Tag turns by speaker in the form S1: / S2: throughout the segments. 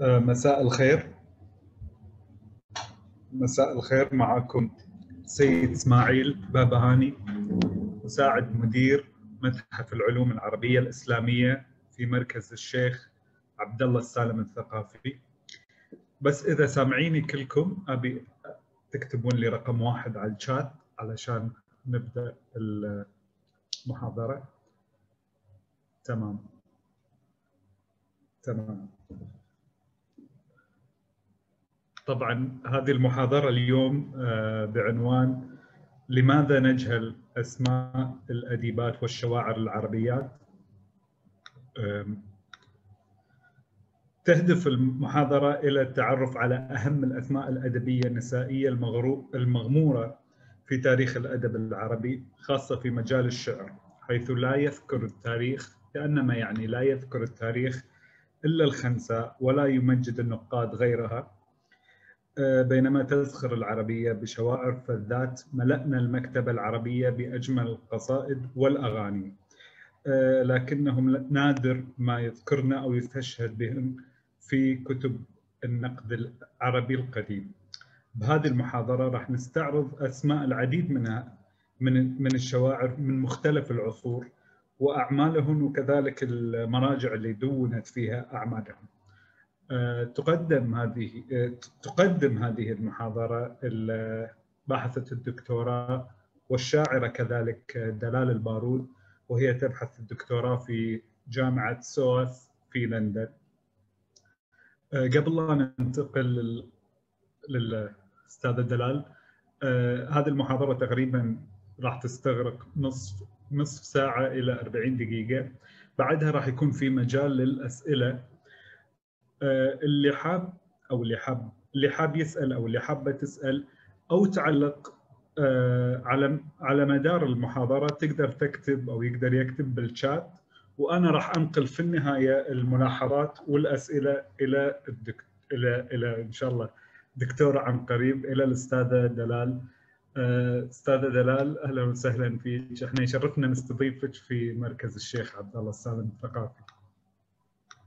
S1: آه، مساء الخير مساء الخير معكم سيد اسماعيل بابهاني مساعد مدير متحف العلوم العربية الإسلامية في مركز الشيخ عبد الله السالم الثقافي بس إذا سامعيني كلكم أبي تكتبون لي رقم واحد على الشات علشان نبدأ المحاضرة تمام تمام طبعا هذه المحاضرة اليوم آه، بعنوان لماذا نجهل أسماء الأديبات والشواعر العربيات تهدف المحاضرة إلى التعرف على أهم الأسماء الأدبية النسائية المغمورة في تاريخ الأدب العربي خاصة في مجال الشعر حيث لا يذكر التاريخ كأنما يعني لا يذكر التاريخ إلا الخنساء ولا يمجد النقاد غيرها آه، بينما تزخر العربية بشوائر فذات ملأنا المكتبة العربية بأجمل القصائد والأغاني آه، لكنهم نادر ما يذكرنا أو يستشهد بهم في كتب النقد العربي القديم بهذه المحاضرة راح نستعرض أسماء العديد منها من من الشواعر من مختلف العصور وأعمالهم وكذلك المراجع اللي دونت فيها أعمالهم آه، تقدم هذه آه، تقدم هذه المحاضرة باحثة الدكتوراه والشاعرة كذلك آه، دلال البارود وهي تبحث الدكتوراه في جامعة سوث في لندن قبل أن ننتقل للأستاذة دلال هذه المحاضرة تقريبا راح تستغرق نصف نصف ساعة إلى 40 دقيقة بعدها راح يكون في مجال للأسئلة آه، اللي حاب او اللي حاب اللي حاب يسال او اللي حابه تسال او تعلق آه، على على مدار المحاضره تقدر تكتب او يقدر يكتب بالشات وانا راح انقل في النهايه الملاحظات والاسئله الى الدكتور الى الى ان شاء الله دكتور عن قريب الى الاستاذه دلال آه، استاذه دلال اهلا وسهلا فيك احنا يشرفنا نستضيفك في مركز الشيخ عبد الله السالم الثقافي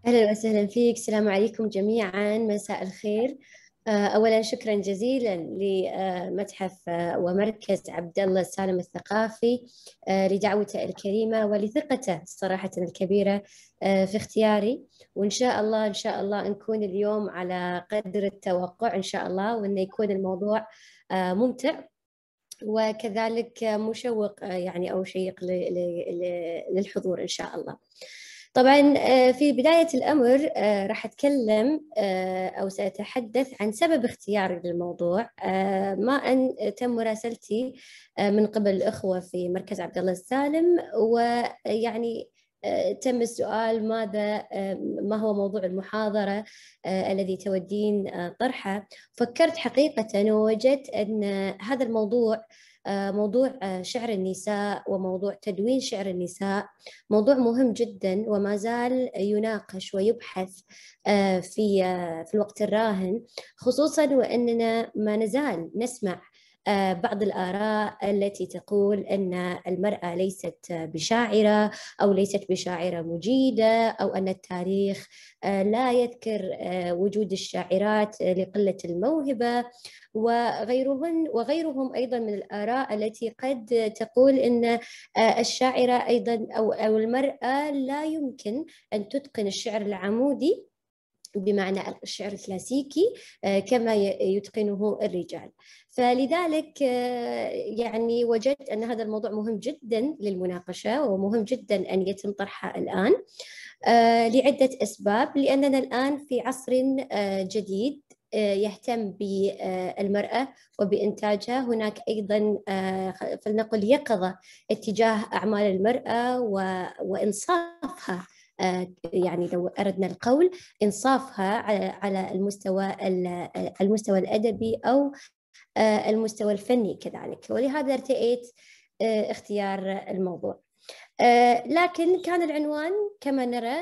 S2: أهلا وسهلا فيك السلام عليكم جميعا مساء الخير آه، أولا شكرا جزيلا لمتحف آه، ومركز عبد الله السالم الثقافي آه، لدعوته الكريمة ولثقته صراحة الكبيرة في اختياري وإن شاء الله إن شاء الله نكون اليوم على قدر التوقع إن شاء الله وإنه يكون الموضوع ممتع وكذلك مشوق يعني أو شيق للحضور إن شاء الله. طبعا آه، في بداية الأمر آه، راح أتكلم آه، أو سأتحدث عن سبب اختياري للموضوع ما أن تم مراسلتي من قبل الأخوة في مركز عبد الله السالم ويعني تم السؤال ماذا ما هو موضوع المحاضرة الذي تودين طرحه فكرت حقيقة ووجدت أن هذا الموضوع آه، موضوع آه، شعر النساء وموضوع تدوين شعر النساء موضوع مهم جدا وما زال يناقش ويبحث آه، في في الوقت الراهن خصوصا واننا ما نزال نسمع آه، بعض الآراء التي تقول أن المرأة ليست بشاعرة أو ليست بشاعرة مجيدة أو أن التاريخ آه، لا يذكر آه، وجود الشاعرات لقلة الموهبة وغيرهن وغيرهم أيضا من الآراء التي قد تقول أن الشاعرة أيضا أو المرأة لا يمكن أن تتقن الشعر العمودي بمعنى الشعر الكلاسيكي آه، كما يتقنه الرجال فلذلك آه، يعني وجدت أن هذا الموضوع مهم جدا للمناقشة ومهم جدا أن يتم طرحه الآن آه، لعدة أسباب لأننا الآن في عصر جديد يهتم بالمرأة وبإنتاجها هناك أيضا فلنقل يقظة اتجاه أعمال المرأة وإنصافها آه، يعني لو أردنا القول إنصافها على المستوى آه، المستوى الأدبي أو آه، المستوى الفني كذلك ولهذا ارتئيت اختيار الموضوع لكن كان العنوان كما نرى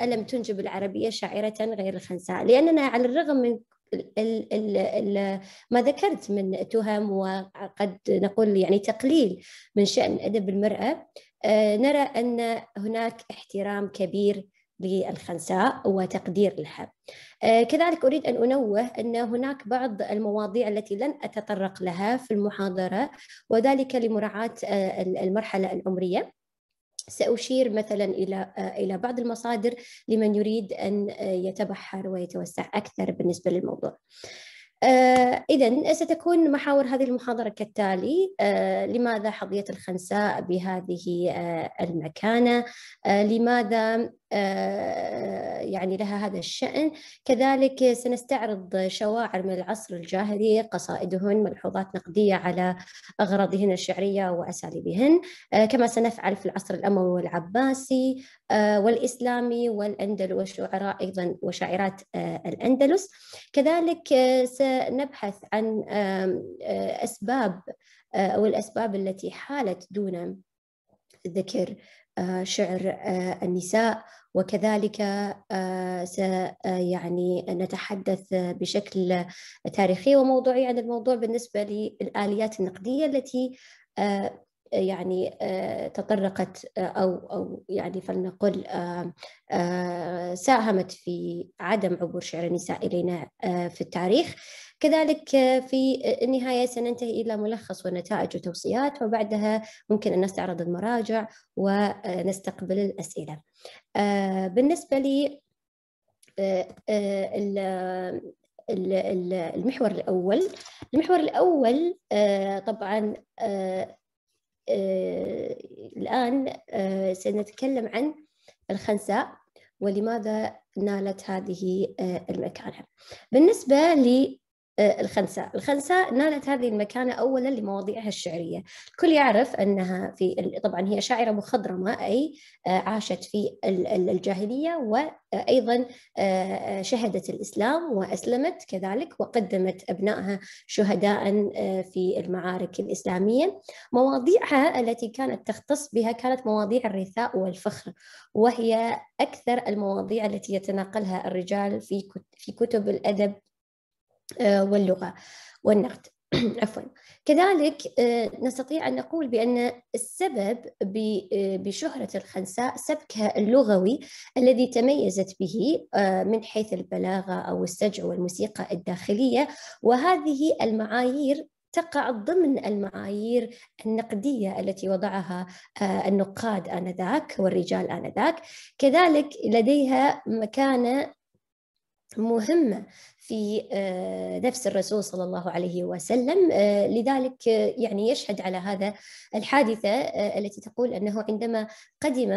S2: ألم تنجب العربية شاعرة غير الخنساء لأننا على الرغم من ما ذكرت من تهم وقد نقول يعني تقليل من شأن أدب المرأة آه، نرى أن هناك احترام كبير للخنساء وتقدير لها آه، كذلك أريد أن أنوه أن هناك بعض المواضيع التي لن أتطرق لها في المحاضرة وذلك لمراعاة آه، المرحلة العمرية سأشير مثلا إلى آه، إلى بعض المصادر لمن يريد أن آه، يتبحر ويتوسع أكثر بالنسبة للموضوع. آه، إذا ستكون محاور هذه المحاضرة كالتالي لماذا حظية الخنساء بهذه المكانة لماذا آه، يعني لها هذا الشأن كذلك سنستعرض شواعر من العصر الجاهلي قصائدهن ملحوظات نقدية على أغراضهن الشعرية وأساليبهن آه، كما سنفعل في العصر الأموي والعباسي آه، والإسلامي والأندلس وشعراء أيضا وشاعرات الأندلس كذلك سنبحث عن أسباب أو الأسباب التي حالت دون ذكر شعر آه، النساء وكذلك آه، آه، يعني نتحدث بشكل تاريخي وموضوعي عن الموضوع بالنسبة للآليات النقدية التي يعني تطرقت او او يعني فلنقل ساهمت في عدم عبور شعر النساء الينا في التاريخ كذلك في النهاية سننتهي إلى ملخص ونتائج وتوصيات وبعدها ممكن أن نستعرض المراجع ونستقبل الأسئلة آه، بالنسبة لي آه، آه، المحور الأول المحور الأول طبعا الآن سنتكلم عن الخنساء ولماذا نالت هذه المكانة بالنسبة آه، الخنساء الخنساء نالت هذه المكانة أولا لمواضيعها الشعرية الكل يعرف أنها في طبعا هي شاعرة مخضرمة أي آه، عاشت في الجاهلية وأيضا آه، شهدت الإسلام وأسلمت كذلك وقدمت أبنائها شهداء في المعارك الإسلامية مواضيعها التي كانت تختص بها كانت مواضيع الرثاء والفخر وهي أكثر المواضيع التي يتناقلها الرجال في كتب الأدب آه، واللغة والنقد عفوا كذلك آه، نستطيع أن نقول بأن السبب آه، بشهرة الخنساء سبكها اللغوي الذي تميزت به من حيث البلاغة أو السجع والموسيقى الداخلية وهذه المعايير تقع ضمن المعايير النقدية التي وضعها النقاد آنذاك والرجال آنذاك كذلك لديها مكانة مهمة في آه، نفس الرسول صلى الله عليه وسلم آه، لذلك آه، يعني يشهد على هذا الحادثة التي تقول أنه عندما قدم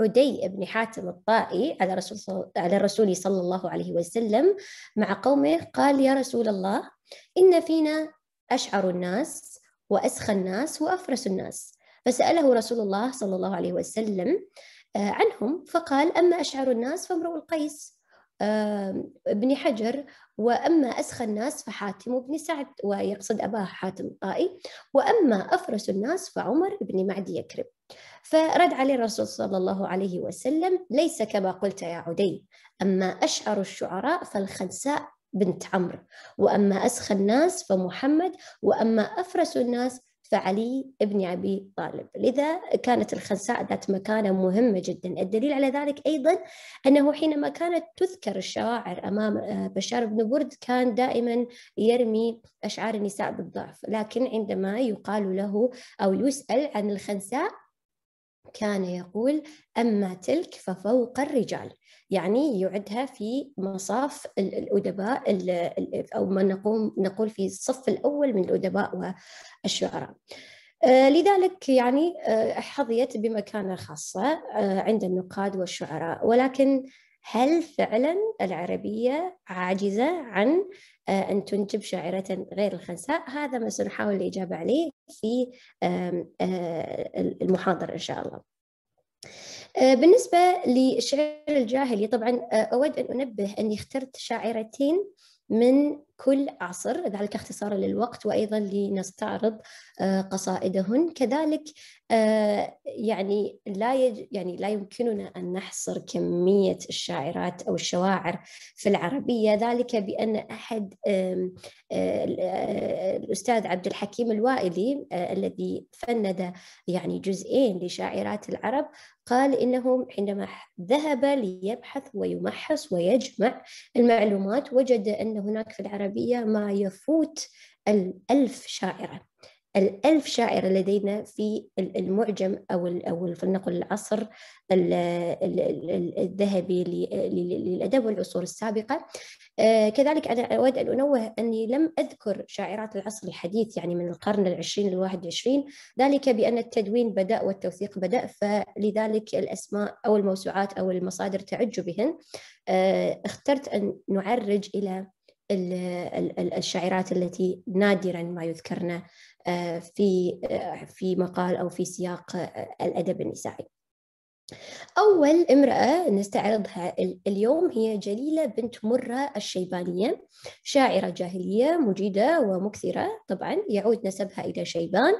S2: عدي بن حاتم الطائي على رسول على الرسول صلى الله عليه وسلم مع قومه قال يا رسول الله إن فينا أشعر الناس وأسخى الناس وأفرس الناس فسأله رسول الله صلى الله عليه وسلم عنهم فقال أما أشعر الناس فامرؤ القيس ابن حجر وأما أسخى الناس فحاتم بن سعد ويقصد أباه حاتم الطائي وأما أفرس الناس فعمر بن معدي يكرم فرد عليه الرسول صلى الله عليه وسلم ليس كما قلت يا عدي أما أشعر الشعراء فالخنساء بنت عمرو وأما أسخى الناس فمحمد وأما أفرس الناس فعلي ابن أبي طالب لذا كانت الخنساء ذات مكانة مهمة جدا الدليل على ذلك أيضا أنه حينما كانت تذكر الشواعر أمام آه، بشار بن برد كان دائما يرمي أشعار النساء بالضعف لكن عندما يقال له أو يسأل عن الخنساء كان يقول أما تلك ففوق الرجال يعني يعدها في مصاف الأدباء أو ما نقوم نقول في الصف الأول من الأدباء والشعراء آه، لذلك يعني آه، حظيت بمكانة خاصة آه، عند النقاد والشعراء ولكن هل فعلا العربية عاجزة عن آه، أن تنتج شاعرة غير الخنساء هذا ما سنحاول الإجابة عليه في آه، المحاضرة إن شاء الله آه، بالنسبة للشعر الجاهلي طبعا أود أن أنبه أني اخترت شاعرتين من كل عصر ذلك اختصارا للوقت وأيضا لنستعرض آه، قصائدهن كذلك آه، يعني لا يج... يعني لا يمكننا أن نحصر كمية الشاعرات أو الشواعر في العربية ذلك بأن أحد آه، الأستاذ عبد الحكيم الوائلي الذي فند يعني جزئين لشاعرات العرب قال إنه عندما ذهب ليبحث ويمحص ويجمع المعلومات وجد أن هناك في العرب العربية ما يفوت الألف شاعرة الألف شاعر لدينا في المعجم أو أو فلنقل العصر الذهبي للأدب والعصور السابقة آه، كذلك أنا أود أن أنوه أني لم أذكر شاعرات العصر الحديث يعني من القرن العشرين للواحد والعشرين ذلك بأن التدوين بدأ والتوثيق بدأ فلذلك الأسماء أو الموسوعات أو المصادر تعج بهن آه، اخترت أن نعرج إلى الشعيرات التي نادرا ما يذكرن آه، في آه، في مقال او في سياق آه، الادب النسائي. أول امرأة نستعرضها اليوم هي جليلة بنت مرة الشيبانية شاعرة جاهلية مجيدة ومكثرة طبعا يعود نسبها إلى شيبان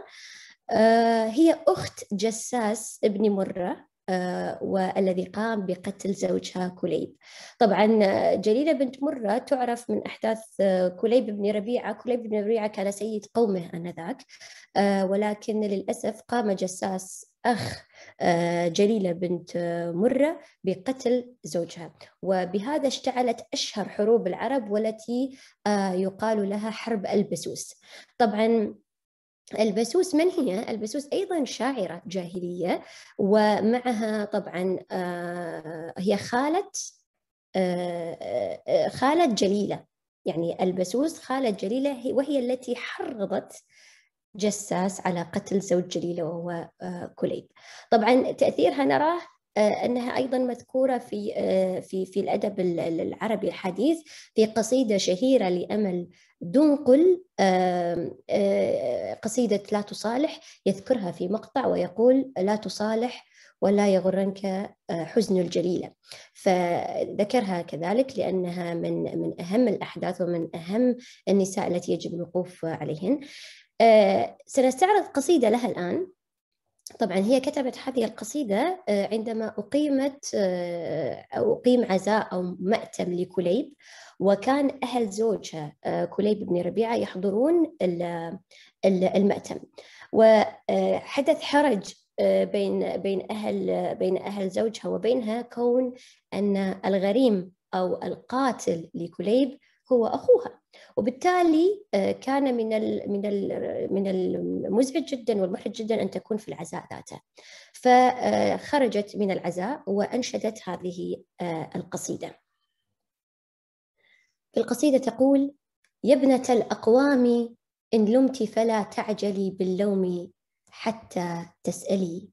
S2: هي أخت جساس ابن مرة آه، والذي قام بقتل زوجها كليب طبعا آه، جليلة بنت مرة تعرف من أحداث آه، كليب بن ربيعة كليب بن ربيعة كان سيد قومه آنذاك ولكن للأسف قام جساس أخ جليلة بنت مرة بقتل زوجها وبهذا اشتعلت أشهر حروب العرب والتي يقال لها حرب البسوس طبعا البسوس من هي؟ البسوس أيضا شاعرة جاهلية ومعها طبعا آه، هي خالة آه، آه، خالة جليلة يعني البسوس خالة جليلة وهي التي حرضت جساس على قتل زوج جليلة وهو كليب طبعا تأثيرها نراه آه، أنها أيضا مذكورة في آه، في في الأدب العربي الحديث في قصيدة شهيرة لأمل دنقل آه، قصيدة لا تصالح يذكرها في مقطع ويقول لا تصالح ولا يغرنك حزن الجليلة فذكرها كذلك لأنها من من أهم الأحداث ومن أهم النساء التي يجب الوقوف عليهن سنستعرض قصيدة لها الآن طبعا هي كتبت هذه القصيدة آه، عندما أقيمت آه، أو أقيم عزاء أو مأتم لكليب وكان أهل زوجها آه، كليب بن ربيعة يحضرون المأتم وحدث حرج بين بين أهل بين أهل زوجها وبينها كون أن الغريم أو القاتل لكليب هو أخوها وبالتالي آه، كان من من من المزعج جدا والمحرج جدا ان تكون في العزاء ذاته. فخرجت آه، من العزاء وانشدت هذه آه، القصيده. القصيده تقول: يا ابنة الاقوام ان لمت فلا تعجلي باللوم حتى تسالي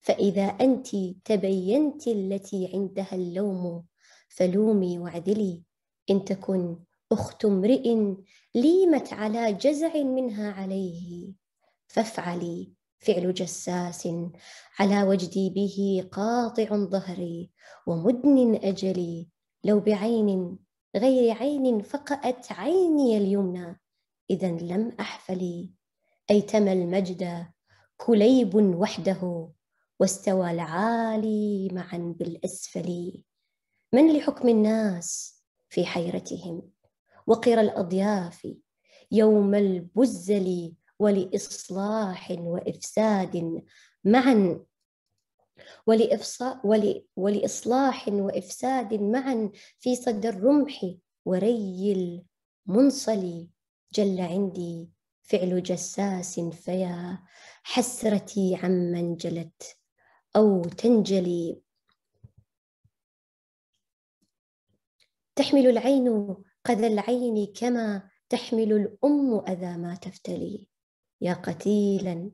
S2: فاذا انت تبينت التي عندها اللوم فلومي واعذلي ان تكن أخت امرئ ليمت على جزع منها عليه فافعلي فعل جساس على وجدي به قاطع ظهري ومدن أجلي لو بعين غير عين فقأت عيني اليمنى إذا لم أحفلي أيتم المجد كليب وحده واستوى العالي معا بالأسفل من لحكم الناس في حيرتهم وقر الأضياف يوم البزل ولإصلاح وإفساد معا ولإصلاح وإفساد معا في صد الرمح وري المنصل جل عندي فعل جساس فيا حسرتي عمن انجلت أو تنجلي تحمل العين قذى العين كما تحمل الأم أذى ما تفتلي يا قتيلا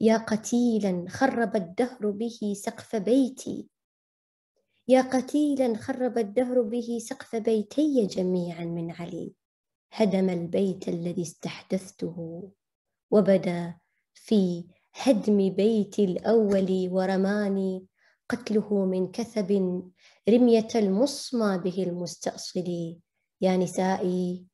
S2: يا قتيلا خرب الدهر به سقف بيتي يا قتيلا خرب الدهر به سقف بيتي جميعا من علي هدم البيت الذي استحدثته وبدا في هدم بيتي الأول ورماني قتله من كثب رمية المصمى به المستأصل يا نسائي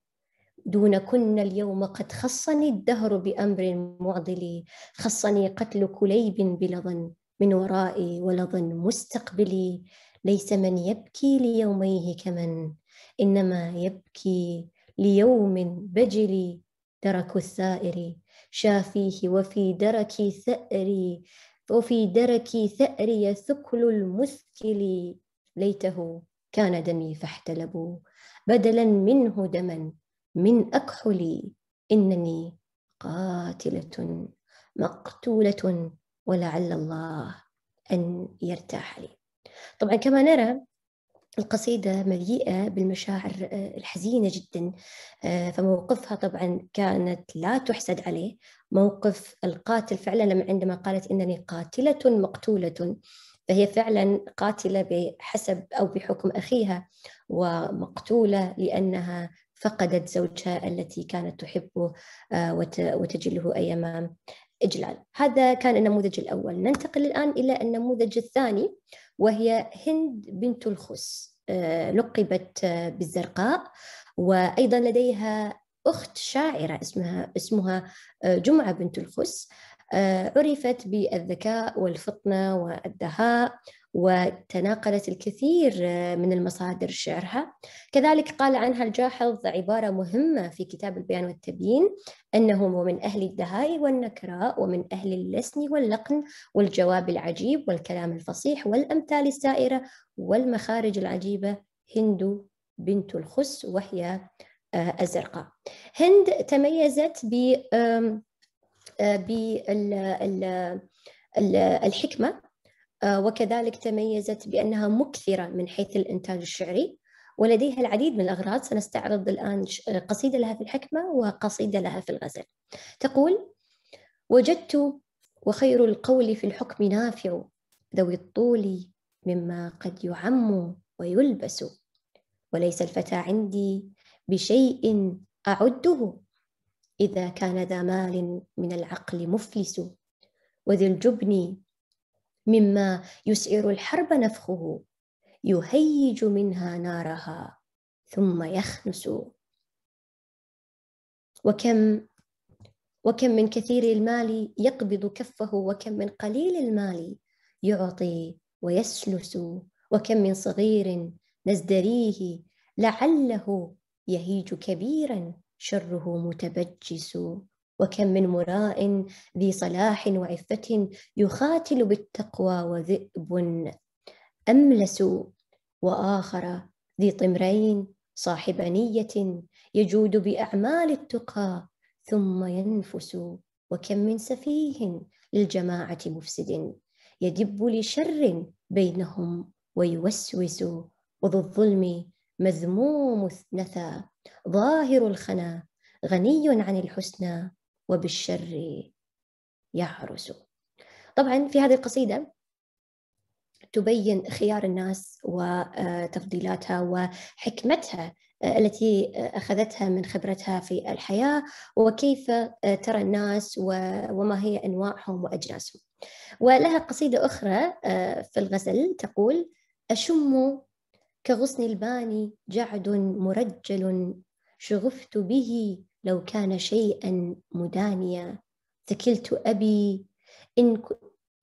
S2: دونكن اليوم قد خصني الدهر بأمر معضل خصني قتل كليب بلظن من ورائي ولظن مستقبلي ليس من يبكي ليوميه كمن إنما يبكي ليوم بجلي درك الثائر شافيه وفي دركي ثأري وفي دركي ثأري ثكل المثكل ليته كان دمي فاحتلبوا بدلا منه دما من أكحلي إنني قاتلة مقتولة ولعل الله أن يرتاح لي طبعا كما نرى القصيدة مليئة بالمشاعر آه، الحزينة جدا آه، فموقفها طبعا كانت لا تحسد عليه موقف القاتل فعلا لما عندما قالت إنني قاتلة مقتولة فهي فعلا قاتلة بحسب أو بحكم أخيها ومقتولة لأنها فقدت زوجها التي كانت تحبه آه، وتجله أيام إجلال هذا كان النموذج الأول ننتقل الآن إلى النموذج الثاني وهي هند بنت الخس آه، لقبت بالزرقاء وأيضا لديها أخت شاعرة اسمها اسمها آه، جمعة بنت الخس آه، عرفت بالذكاء والفطنة والدهاء وتناقلت الكثير آه، من المصادر شعرها كذلك قال عنها الجاحظ عبارة مهمة في كتاب البيان والتبيين أنه ومن أهل الدهاء والنكراء ومن أهل اللسن واللقن والجواب العجيب والكلام الفصيح والأمثال السائرة والمخارج العجيبة هند بنت الخس وهي الزرقاء آه، هند تميزت ب بالحكمة آه، وكذلك تميزت بأنها مكثرة من حيث الإنتاج الشعري ولديها العديد من الأغراض سنستعرض الآن قصيدة لها في الحكمة وقصيدة لها في الغزل تقول وجدت وخير القول في الحكم نافع ذوي الطول مما قد يعم ويلبس وليس الفتى عندي بشيء أعده إذا كان ذا مال من العقل مفلس وذي الجبن مما يسعر الحرب نفخه يهيج منها نارها ثم يخنس وكم وكم من كثير المال يقبض كفه وكم من قليل المال يعطي ويسلس وكم من صغير نزدريه لعله يهيج كبيرا شره متبجس وكم من مراء ذي صلاح وعفة يخاتل بالتقوى وذئب أملس وآخر ذي طمرين صاحب نية يجود بأعمال التقى ثم ينفس وكم من سفيه للجماعة مفسد يدب لشر بينهم ويوسوس وذو الظلم مذموم نثى ظاهر الخنا غني عن الحسنى وبالشر يعرس طبعا في هذه القصيده تبين خيار الناس وتفضيلاتها وحكمتها التي اخذتها من خبرتها في الحياه وكيف ترى الناس وما هي انواعهم واجناسهم. ولها قصيده اخرى في الغزل تقول: اشم كغصن الباني جعد مرجل شغفت به لو كان شيئا مدانيا ثكلت أبي إن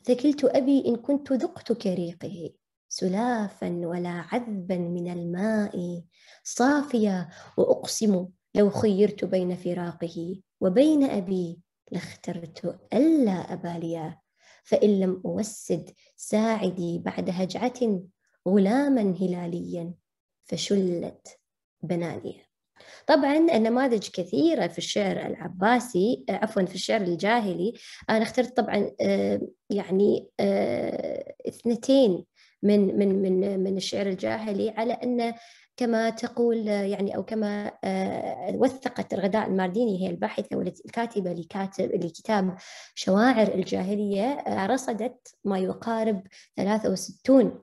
S2: ثكلت أبي إن كنت ذقت كريقه سلافا ولا عذبا من الماء صافيا وأقسم لو خيرت بين فراقه وبين أبي لاخترت ألا أباليا فإن لم أوسد ساعدي بعد هجعة غلاما هلاليا فشلت بنانيه طبعا النماذج كثيرة في الشعر العباسي آه، عفوا في الشعر الجاهلي أنا اخترت طبعا آه، يعني آه، اثنتين من من من من الشعر الجاهلي على أنه كما تقول يعني او كما وثقت الغداء المارديني هي الباحثه والكاتبه لكاتب لكتاب شواعر الجاهليه رصدت ما يقارب 63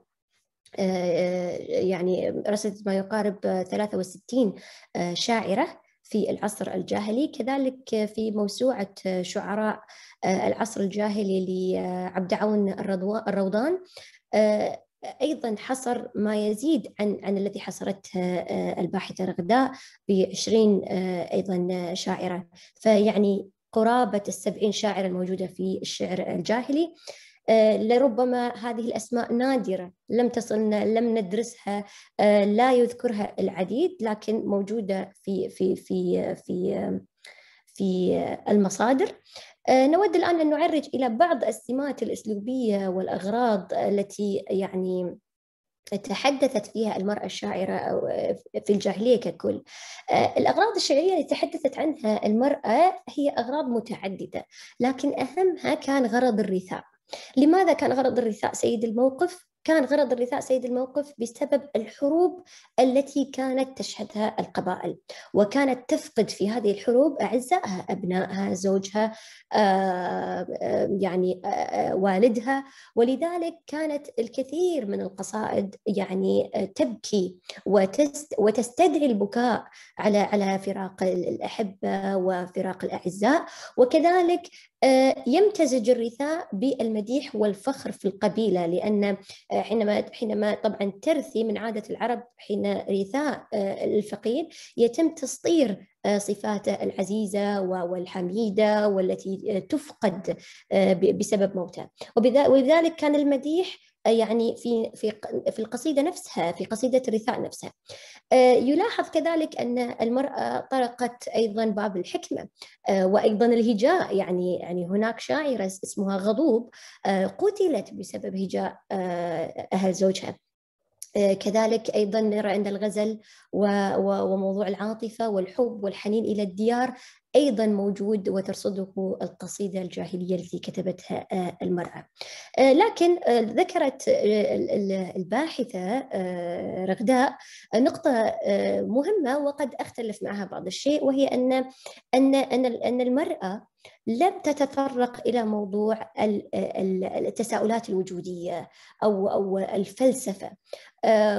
S2: آه، آه، يعني رصدت ما يقارب 63 آه، شاعرة في العصر الجاهلي كذلك في موسوعة شعراء العصر الجاهلي لعبد عون الروضان ايضا حصر ما يزيد عن عن الذي حصرته الباحثه رغداء ب 20 ايضا شاعره فيعني قرابه ال 70 شاعره الموجوده في الشعر الجاهلي آه، لربما هذه الأسماء نادرة لم تصلنا لم ندرسها آه، لا يذكرها العديد لكن موجودة في في في في في المصادر آه، نود الآن أن نعرج إلى بعض السمات الأسلوبية والأغراض التي يعني تحدثت فيها المرأة الشاعرة في الجاهلية ككل الأغراض الشعرية اللي تحدثت عنها المرأة هي أغراض متعددة لكن أهمها كان غرض الرثاء لماذا كان غرض الرثاء سيد الموقف؟ كان غرض الرثاء سيد الموقف بسبب الحروب التي كانت تشهدها القبائل وكانت تفقد في هذه الحروب أعزائها أبنائها زوجها آه، آه، يعني آه، والدها ولذلك كانت الكثير من القصائد يعني تبكي وتستدعي البكاء على على فراق الأحبة وفراق الأعزاء وكذلك آه، يمتزج الرثاء بالمديح والفخر في القبيلة لأن آه، حينما حينما طبعا ترثي من عادة العرب حين رثاء آه، الفقير يتم تسطير صفاته العزيزة والحميدة والتي تفقد بسبب موته وبذلك كان المديح يعني في في في القصيده نفسها في قصيده الرثاء نفسها آه، يلاحظ كذلك ان المراه طرقت ايضا باب الحكمه آه، وايضا الهجاء يعني يعني هناك شاعره اسمها غضوب آه، قتلت بسبب هجاء اهل زوجها كذلك ايضا نرى عند الغزل وموضوع العاطفه والحب والحنين الى الديار أيضا موجود وترصده القصيدة الجاهلية التي كتبتها آه، المرأة آه، لكن آه، ذكرت الباحثة رغداء نقطة مهمة وقد أختلف معها بعض الشيء وهي أن أن أن أن المرأة لم تتطرق الى موضوع التساؤلات الوجوديه او او الفلسفه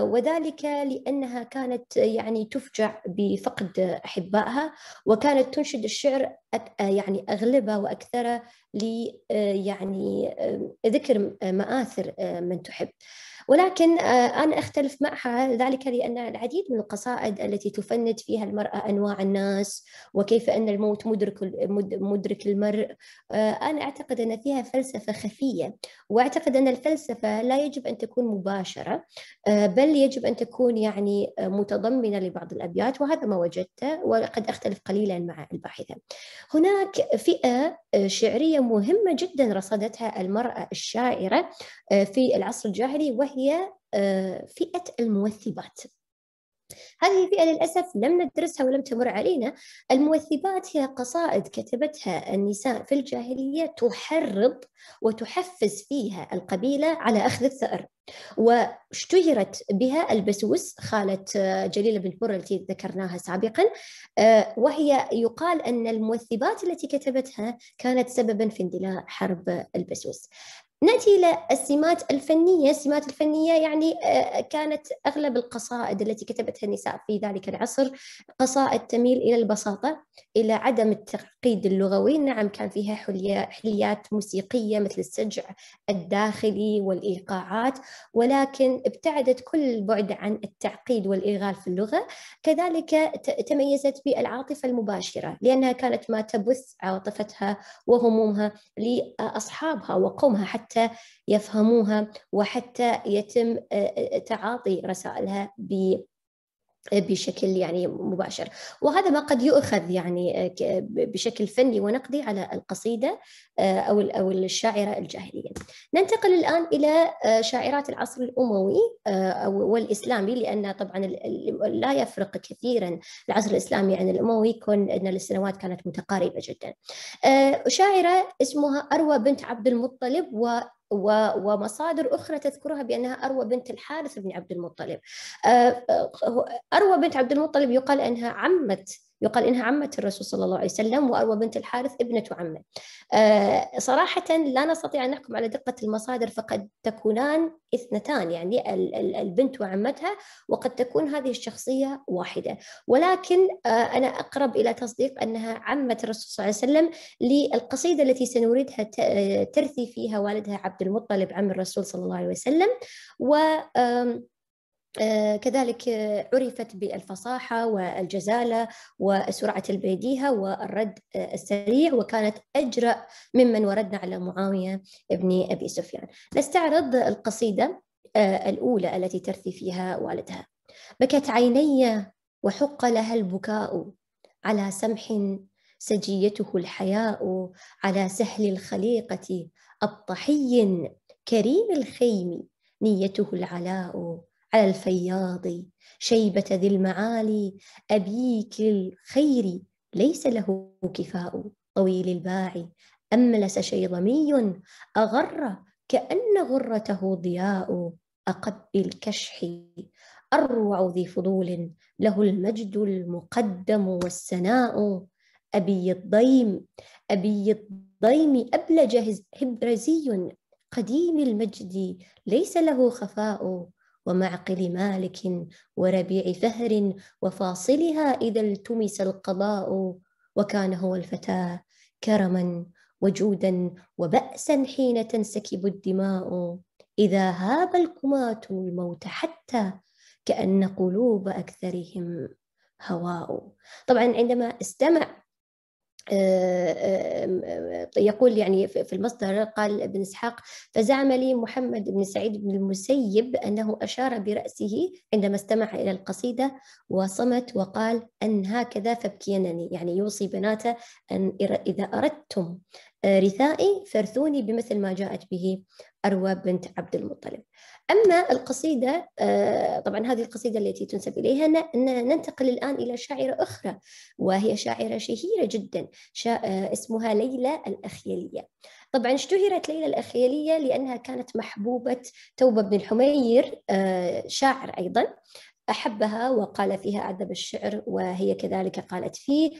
S2: وذلك لانها كانت يعني تفجع بفقد احبائها وكانت تنشد يجد الشعر يعني اغلبها واكثرها ل آه، يعني آه، ذكر آه، مآثر من تحب. ولكن آه، أنا أختلف معها ذلك لأن العديد من القصائد التي تفند فيها المرأة أنواع الناس وكيف أن الموت مدرك مدرك المرء آه، أنا أعتقد أن فيها فلسفة خفية وأعتقد أن الفلسفة لا يجب أن تكون مباشرة آه، بل يجب أن تكون يعني متضمنة لبعض الأبيات وهذا ما وجدته وقد أختلف قليلا مع الباحثة هناك فئة شعرية مهمة جدا رصدتها المرأة الشاعرة في العصر الجاهلي وهي وهي آه، فئة الموثبات هذه الفئة للأسف لم ندرسها ولم تمر علينا الموثبات هي قصائد كتبتها النساء في الجاهلية تحرض وتحفز فيها القبيلة على أخذ الثأر واشتهرت بها البسوس خالة آه، جليلة بن حور التي ذكرناها سابقا آه، وهي يقال أن الموثبات التي كتبتها كانت سببا في اندلاع حرب البسوس نأتي إلى السمات الفنية السمات الفنية يعني آه، كانت أغلب القصائد التي كتبتها النساء في ذلك العصر قصائد تميل إلى البساطة إلى عدم التعقيد اللغوي نعم كان فيها حليات موسيقية مثل السجع الداخلي والإيقاعات ولكن ابتعدت كل البعد عن التعقيد والإغال في اللغة كذلك تميزت بالعاطفة المباشرة لأنها كانت ما تبث عاطفتها وهمومها لأصحابها وقومها حتى حتى يفهموها وحتى يتم آه، آه، تعاطي رسائلها بشكل يعني مباشر وهذا ما قد يؤخذ يعني آه، بشكل فني ونقدي على القصيده آه، او او الشاعره الجاهليه. ننتقل الان الى آه، شاعرات العصر الاموي والاسلامي لان طبعا لا يفرق كثيرا العصر الاسلامي عن الاموي كون ان السنوات كانت متقاربه جدا. شاعره اسمها اروى بنت عبد المطلب و ومصادر أخرى تذكرها بأنها أروى بنت الحارث بن عبد المطلب آه، آه، أروى بنت عبد المطلب يقال أنها عمت يقال إنها عمة الرسول صلى الله عليه وسلم وأروى بنت الحارث ابنة عمه آه، صراحة لا نستطيع أن نحكم على دقة المصادر فقد تكونان اثنتان يعني البنت وعمتها وقد تكون هذه الشخصية واحدة ولكن آه، أنا أقرب إلى تصديق أنها عمة الرسول صلى الله عليه وسلم للقصيدة التي سنريدها آه، ترثي فيها والدها عبد المطلب عم الرسول صلى الله عليه وسلم و آه، كذلك عرفت بالفصاحة والجزالة وسرعة البديهة والرد آه، السريع وكانت أجرأ ممن وردنا على معاوية بن أبي سفيان نستعرض القصيدة آه، الأولى التي ترثي فيها والدها بكت عيني وحق لها البكاء على سمح سجيته الحياء على سهل الخليقة أبطحي كريم الخيم نيته العلاء على الفياض شيبة ذي المعالي أبيك للخير ليس له كفاء طويل الباع أملس شيضمي أغر كأن غرته ضياء أقب الكشح أروع ذي فضول له المجد المقدم والسناء أبي الضيم أبي الضيم أبلج هبرزي قديم المجد ليس له خفاء ومعقل مالك وربيع فهر وفاصلها إذا التمس القضاء وكان هو الفتى كرما وجودا وبأسا حين تنسكب الدماء إذا هاب الكمات الموت حتى كأن قلوب أكثرهم هواء طبعا عندما استمع آه، آه، آه، يقول يعني في المصدر قال ابن اسحاق فزعم لي محمد بن سعيد بن المسيب انه اشار براسه عندما استمع الى القصيده وصمت وقال ان هكذا فابكينني يعني يوصي بناته ان اذا اردتم رثائي فارثوني بمثل ما جاءت به أروى بنت عبد المطلب أما القصيدة آه، طبعا هذه القصيدة التي تنسب إليها أن ننتقل الآن إلى شاعرة أخرى وهي شاعرة شهيرة جدا آه، اسمها ليلى الأخيلية طبعا اشتهرت ليلى الأخيلية لأنها كانت محبوبة توبة بن الحمير آه، شاعر أيضا أحبها وقال فيها أعذب الشعر وهي كذلك قالت فيه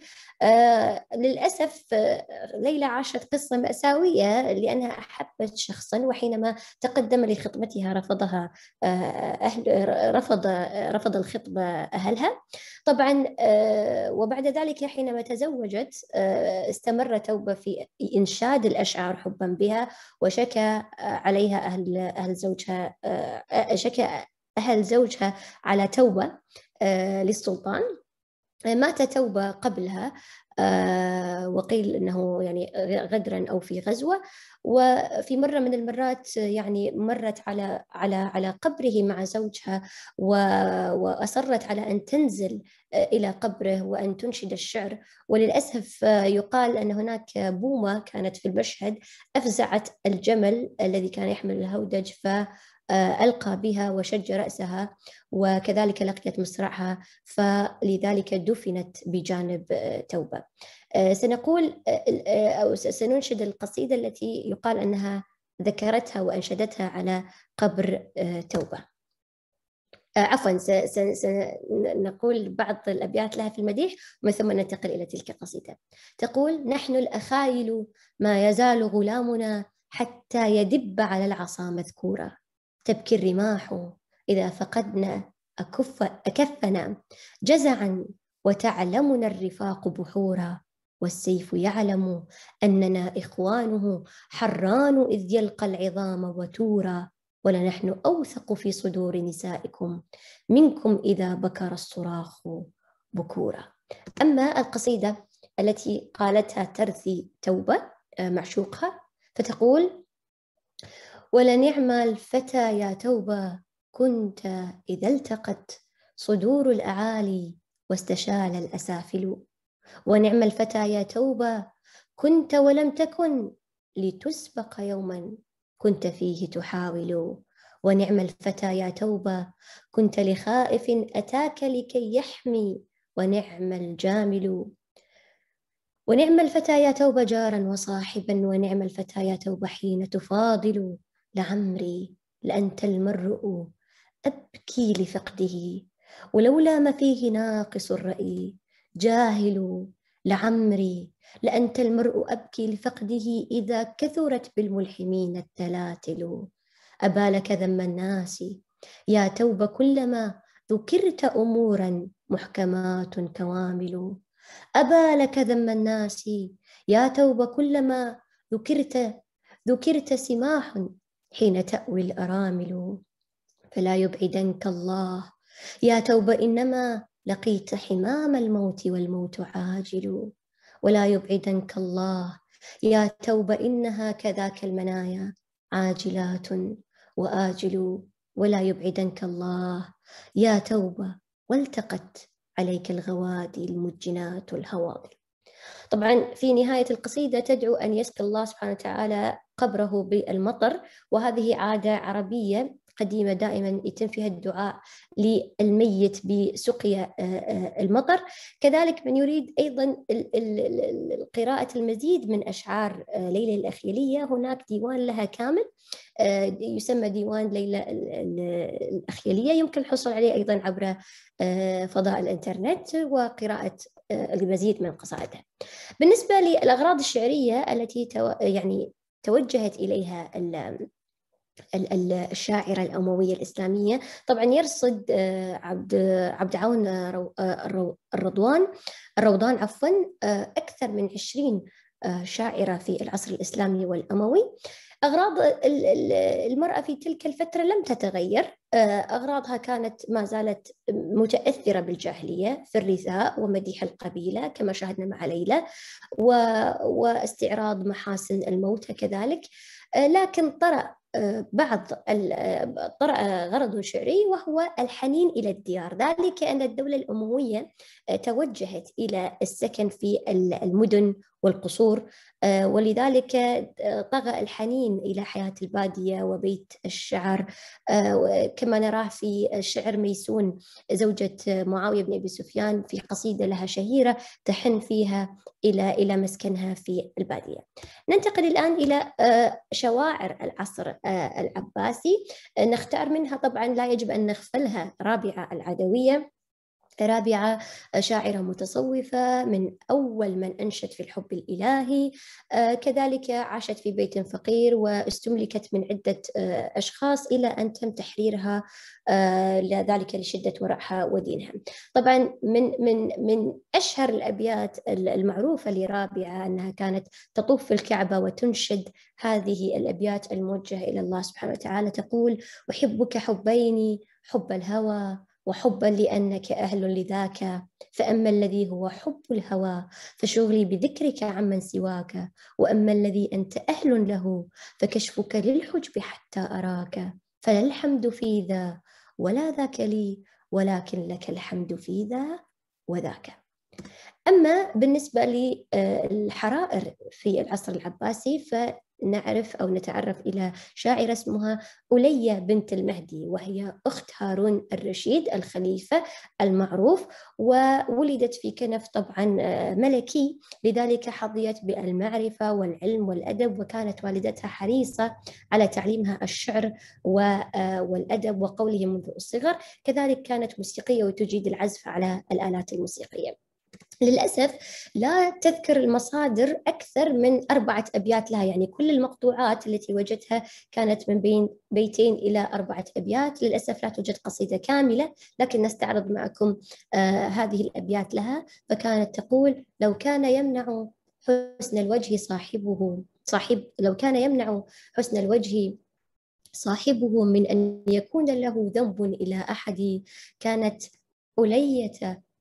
S2: آه للأسف آه، ليلى عاشت قصة مأساوية لأنها أحبت شخصا وحينما تقدم لخطبتها رفضها آه أهل رفض رفض الخطبة أهلها طبعا آه وبعد ذلك حينما تزوجت آه استمر توبة في إنشاد الأشعار حبا بها وشكى عليها أهل أهل زوجها آه شكى أهل زوجها على توبة آه، للسلطان آه، مات توبة قبلها آه، وقيل انه يعني غدرا او في غزوه وفي مره من المرات يعني مرت على على على قبره مع زوجها واصرت على ان تنزل الى قبره وان تنشد الشعر وللاسف يقال ان هناك بومه كانت في المشهد افزعت الجمل الذي كان يحمل الهودج ف ألقى بها وشج رأسها وكذلك لقيت مصرعها فلذلك دفنت بجانب آه، توبة آه، سنقول آه، أو سننشد القصيدة التي يقال أنها ذكرتها وأنشدتها على قبر توبة عفوا سنقول بعض الابيات لها في المديح ومن ثم ننتقل الى تلك القصيده. تقول: نحن الاخايل ما يزال غلامنا حتى يدب على العصا مذكورا. تبكي الرماح إذا فقدنا أكف أكفنا جزعا وتعلمنا الرفاق بحورا والسيف يعلم أننا إخوانه حران إذ يلقى العظام وتورا ولنحن أوثق في صدور نسائكم منكم إذا بكر الصراخ بكورا أما القصيدة التي قالتها ترثي توبة آه، معشوقها فتقول ولنعم الفتى يا توبة كنت إذا التقت صدور الأعالي واستشال الأسافل ونعم الفتى يا توبة كنت ولم تكن لتسبق يوما كنت فيه تحاول ونعم الفتى يا توبة كنت لخائف أتاك لكي يحمي ونعم الجامل ونعم الفتى يا توبة جارا وصاحبا ونعم الفتى يا توبة حين تفاضل لعمري لأنت المرء أبكي لفقده ولولا ما فيه ناقص الرأي جاهل لعمري لأنت المرء أبكي لفقده إذا كثرت بالملحمين التلاتل أبالك ذم الناس يا توب كلما ذكرت أمورا محكمات كوامل أبا لك ذم الناس يا توب كلما ذكرت ذكرت سماح حين تأوي الأرامل فلا يبعدنك الله يا توبة إنما لقيت حمام الموت والموت عاجل ولا يبعدنك الله يا توبة إنها كذاك المنايا عاجلات وآجل ولا يبعدنك الله يا توبة والتقت عليك الغوادي المجنات الهواضل طبعا في نهاية القصيدة تدعو أن يسقي الله سبحانه وتعالى قبره بالمطر وهذه عادة عربية قديمة دائما يتم فيها الدعاء للميت بسقيا آه، آه، المطر كذلك من يريد أيضا قراءة المزيد من أشعار آه، ليلى الأخيلية هناك ديوان لها كامل يسمى ديوان ليلى الأخيلية يمكن الحصول عليه أيضا عبر فضاء الإنترنت وقراءة المزيد من قصائدها بالنسبة للأغراض الشعرية التي يعني توجهت إليها الشاعرة الأموية الإسلامية طبعا يرصد آه، عبد عبد عون آه، آه، الرضوان الروضان عفوا أكثر من عشرين شاعرة في العصر الإسلامي والأموي أغراض المرأة في تلك الفترة لم تتغير آه، أغراضها كانت ما زالت متأثرة بالجاهلية في الرثاء ومديح القبيلة كما شاهدنا مع ليلى واستعراض محاسن الموتى كذلك آه، لكن طرأ آه، بعض طرأ غرض شعري وهو الحنين إلى الديار ذلك أن الدولة الأموية توجهت إلى السكن في المدن والقصور آه، ولذلك آه، طغى الحنين إلى حياة البادية وبيت الشعر آه، كما نراه في شعر ميسون زوجة معاوية بن أبي سفيان في قصيدة لها شهيرة تحن فيها إلى إلى مسكنها في البادية. ننتقل الآن إلى شواعر العصر العباسي نختار منها طبعا لا يجب أن نغفلها رابعة العدوية رابعة شاعرة متصوفة من أول من أنشد في الحب الإلهي آه، كذلك عاشت في بيت فقير واستملكت من عدة آه، أشخاص إلى أن تم تحريرها آه، ذلك لشدة ورعها ودينها طبعا من, من, من أشهر الأبيات المعروفة لرابعة أنها كانت تطوف في الكعبة وتنشد هذه الأبيات الموجهة إلى الله سبحانه وتعالى تقول أحبك حبيني حب الهوى وحبا لأنك أهل لذاك فأما الذي هو حب الهوى فشغلي بذكرك عمن سواك وأما الذي أنت أهل له فكشفك للحجب حتى أراك فلا الحمد في ذا ولا ذاك لي ولكن لك الحمد في ذا وذاك أما بالنسبة للحرائر آه، في العصر العباسي نعرف أو نتعرف إلى شاعرة اسمها أولية بنت المهدي وهي أخت هارون الرشيد الخليفة المعروف وولدت في كنف طبعا آه، ملكي لذلك حظيت بالمعرفة والعلم والأدب وكانت والدتها حريصة على تعليمها الشعر آه، والأدب وقوله منذ الصغر كذلك كانت موسيقية وتجيد العزف على الآلات الموسيقية للأسف لا تذكر المصادر أكثر من أربعة أبيات لها يعني كل المقطوعات التي وجدتها كانت من بين بيتين إلى أربعة أبيات للأسف لا توجد قصيدة كاملة لكن نستعرض معكم آه هذه الأبيات لها فكانت تقول لو كان يمنع حسن الوجه صاحبه صاحب لو كان يمنع حسن الوجه صاحبه من أن يكون له ذنب إلى أحد كانت أولية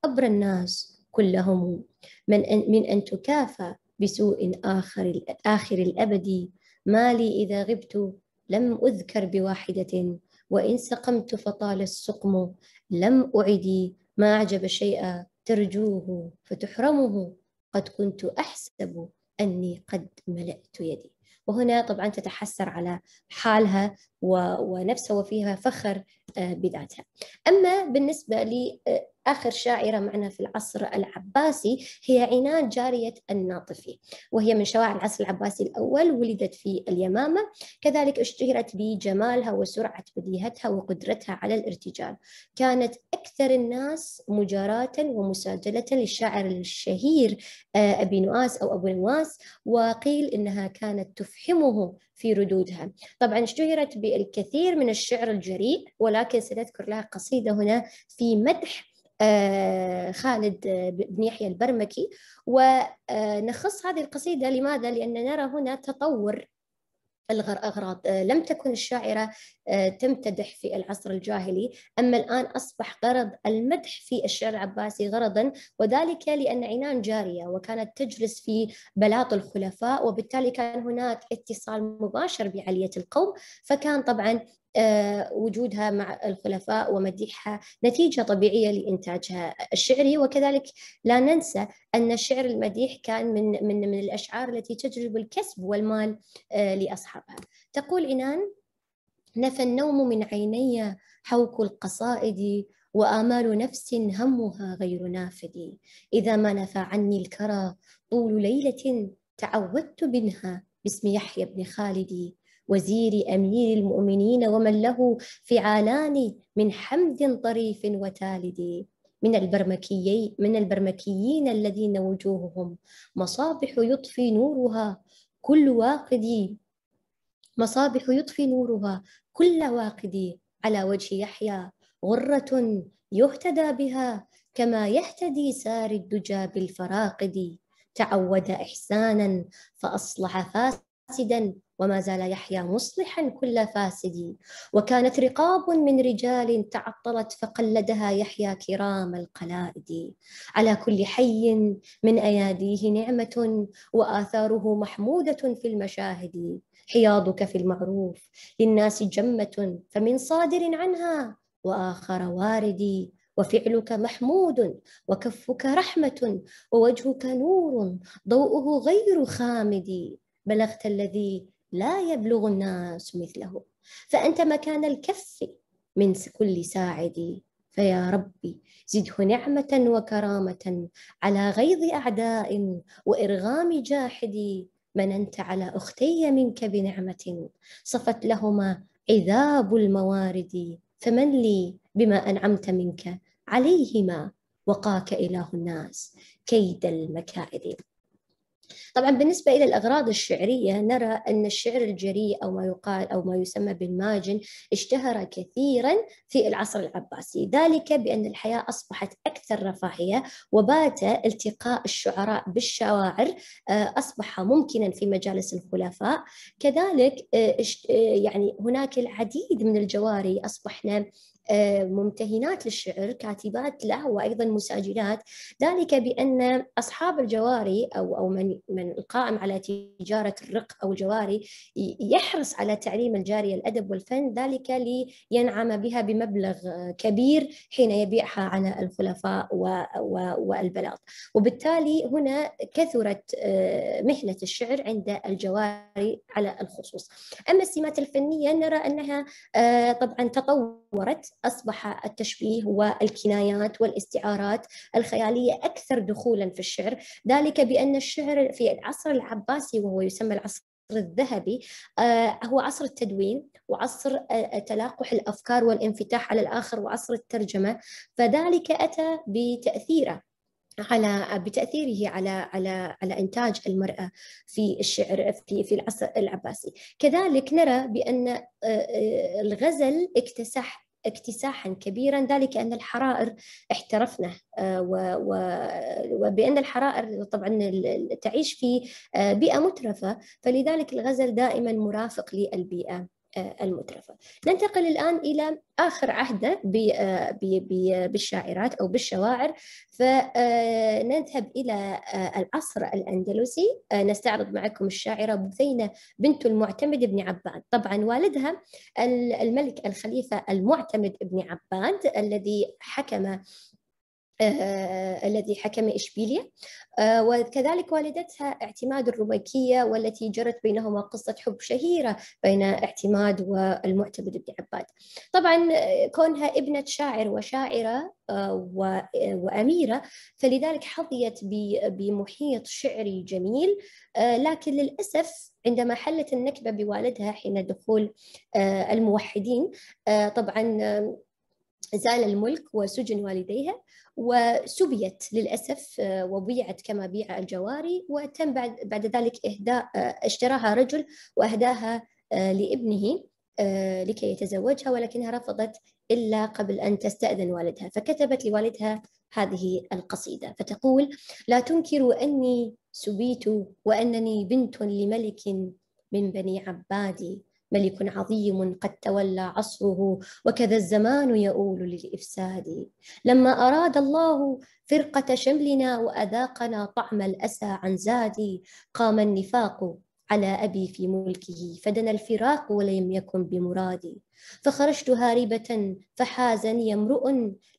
S2: أبر الناس كلهم من أن, من أن تكافى بسوء آخر آخر الأبد ما لي إذا غبت لم أذكر بواحدة وإن سقمت فطال السقم لم أعدي ما أعجب شيئا ترجوه فتحرمه قد كنت أحسب أني قد ملأت يدي وهنا طبعا تتحسر على حالها ونفسها وفيها فخر آه، بذاتها أما بالنسبة لآخر آه، شاعرة معنا في العصر العباسي هي عناد جارية الناطفي وهي من شواعر العصر العباسي الأول ولدت في اليمامة كذلك اشتهرت بجمالها وسرعة بديهتها وقدرتها على الارتجال كانت أكثر الناس مجاراة ومساجلة للشاعر الشهير آه، أبي نواس أو أبو نواس وقيل إنها كانت تفحمه في ردودها طبعا اشتهرت بالكثير من الشعر الجريء ولكن سنذكر لها قصيدة هنا في مدح آه، خالد آه، بن يحيى البرمكي ونخص آه، هذه القصيدة لماذا؟ لأن نرى هنا تطور الأغراض آه، لم تكن الشاعرة آه، تمتدح في العصر الجاهلي أما الآن أصبح غرض المدح في الشعر العباسي غرضا وذلك لأن عنان جارية وكانت تجلس في بلاط الخلفاء وبالتالي كان هناك اتصال مباشر بعلية القوم فكان طبعا آه، وجودها مع الخلفاء ومديحها نتيجة طبيعية لإنتاجها الشعري وكذلك لا ننسى أن الشعر المديح كان من من من الأشعار التي تجلب الكسب والمال آه، لأصحابها تقول إنان نفى النوم من عيني حوك القصائد وآمال نفس همها غير نافد إذا ما نفى عني الكرى طول ليلة تعودت منها باسم يحيى بن خالدي وزير أمير المؤمنين ومن له في فعالان من حمد طريف وتالد من البرمكيي من البرمكيين الذين وجوههم مصابح يطفي نورها كل واقد مصابح يطفي نورها كل واقد على وجه يحيى غرة يهتدى بها كما يهتدي سار الدجى بالفراقد تعود إحسانا فأصلح فاسدا وما زال يحيى مصلحا كل فاسد وكانت رقاب من رجال تعطلت فقلدها يحيى كرام القلائد على كل حي من اياديه نعمه واثاره محموده في المشاهد حياضك في المعروف للناس جمه فمن صادر عنها واخر وارد وفعلك محمود وكفك رحمه ووجهك نور ضوءه غير خامد بلغت الذي لا يبلغ الناس مثله فأنت مكان الكف من كل ساعد فيا ربي زده نعمة وكرامة على غيظ أعداء وإرغام جاحد أنت على أختي منك بنعمة صفت لهما عذاب الموارد فمن لي بما أنعمت منك عليهما وقاك إله الناس كيد المكائد طبعا بالنسبة إلى الأغراض الشعرية نرى أن الشعر الجريء أو ما يقال أو ما يسمى بالماجن اشتهر كثيرا في العصر العباسي ذلك بأن الحياة أصبحت أكثر رفاهية وبات التقاء الشعراء بالشواعر آه، أصبح ممكنا في مجالس الخلفاء كذلك آه، آه، يعني هناك العديد من الجواري أصبحنا آه، ممتهنات للشعر كاتبات له وأيضا مساجلات ذلك بأن أصحاب الجواري أو أو من من القائم على تجارة الرق أو الجواري يحرص على تعليم الجارية الأدب والفن ذلك لينعم بها بمبلغ كبير حين يبيعها على الخلفاء والبلاط وبالتالي هنا كثرت آه، مهنة الشعر عند الجواري على الخصوص أما السمات الفنية نرى أنها آه، طبعا تطور تطورت أصبح التشبيه والكنايات والاستعارات الخيالية أكثر دخولا في الشعر ذلك بأن الشعر في العصر العباسي وهو يسمى العصر الذهبي آه، هو عصر التدوين وعصر آه، تلاقح الافكار والانفتاح على الاخر وعصر الترجمه فذلك اتى بتاثيره على بتاثيره على على على انتاج المراه في الشعر في في العصر العباسي، كذلك نرى بان آه، الغزل اكتسح اكتساحا كبيرا ذلك أن الحرائر احترفنا آه، وبأن الحرائر طبعا تعيش في آه، بيئة مترفة فلذلك الغزل دائما مرافق للبيئة آه، المترفة ننتقل الآن إلى آخر عهده آه، بالشاعرات أو بالشواعر فنذهب آه، إلى العصر الأندلسي نستعرض معكم الشاعرة بثينة بنت المعتمد بن عباد طبعا والدها الملك الخليفة المعتمد بن عباد الذي حكم آه، الذي حكم إشبيلية آه، وكذلك والدتها اعتماد الرميكية والتي جرت بينهما قصة حب شهيرة بين اعتماد والمعتمد بن عباد طبعا آه، كونها ابنة شاعر وشاعرة وأميرة فلذلك حظيت بمحيط شعري جميل لكن للأسف عندما حلت النكبة بوالدها حين دخول الموحدين طبعا زال الملك وسجن والديها وسبيت للأسف آه، وبيعت كما بيع الجواري وتم بعد, بعد ذلك إهداء آه، اشتراها رجل وأهداها آه، لابنه لكي يتزوجها ولكنها رفضت إلا قبل أن تستأذن والدها فكتبت لوالدها هذه القصيدة فتقول لا تنكروا أني سبيت وأنني بنت لملك من بني عبادي ملك عظيم قد تولى عصره وكذا الزمان يؤول للإفساد لما أراد الله فرقة شملنا وأذاقنا طعم الأسى عن زادي قام النفاق على أبي في ملكه فدنا الفراق ولم يكن بمرادي فخرجت هاربة فحازني امرؤ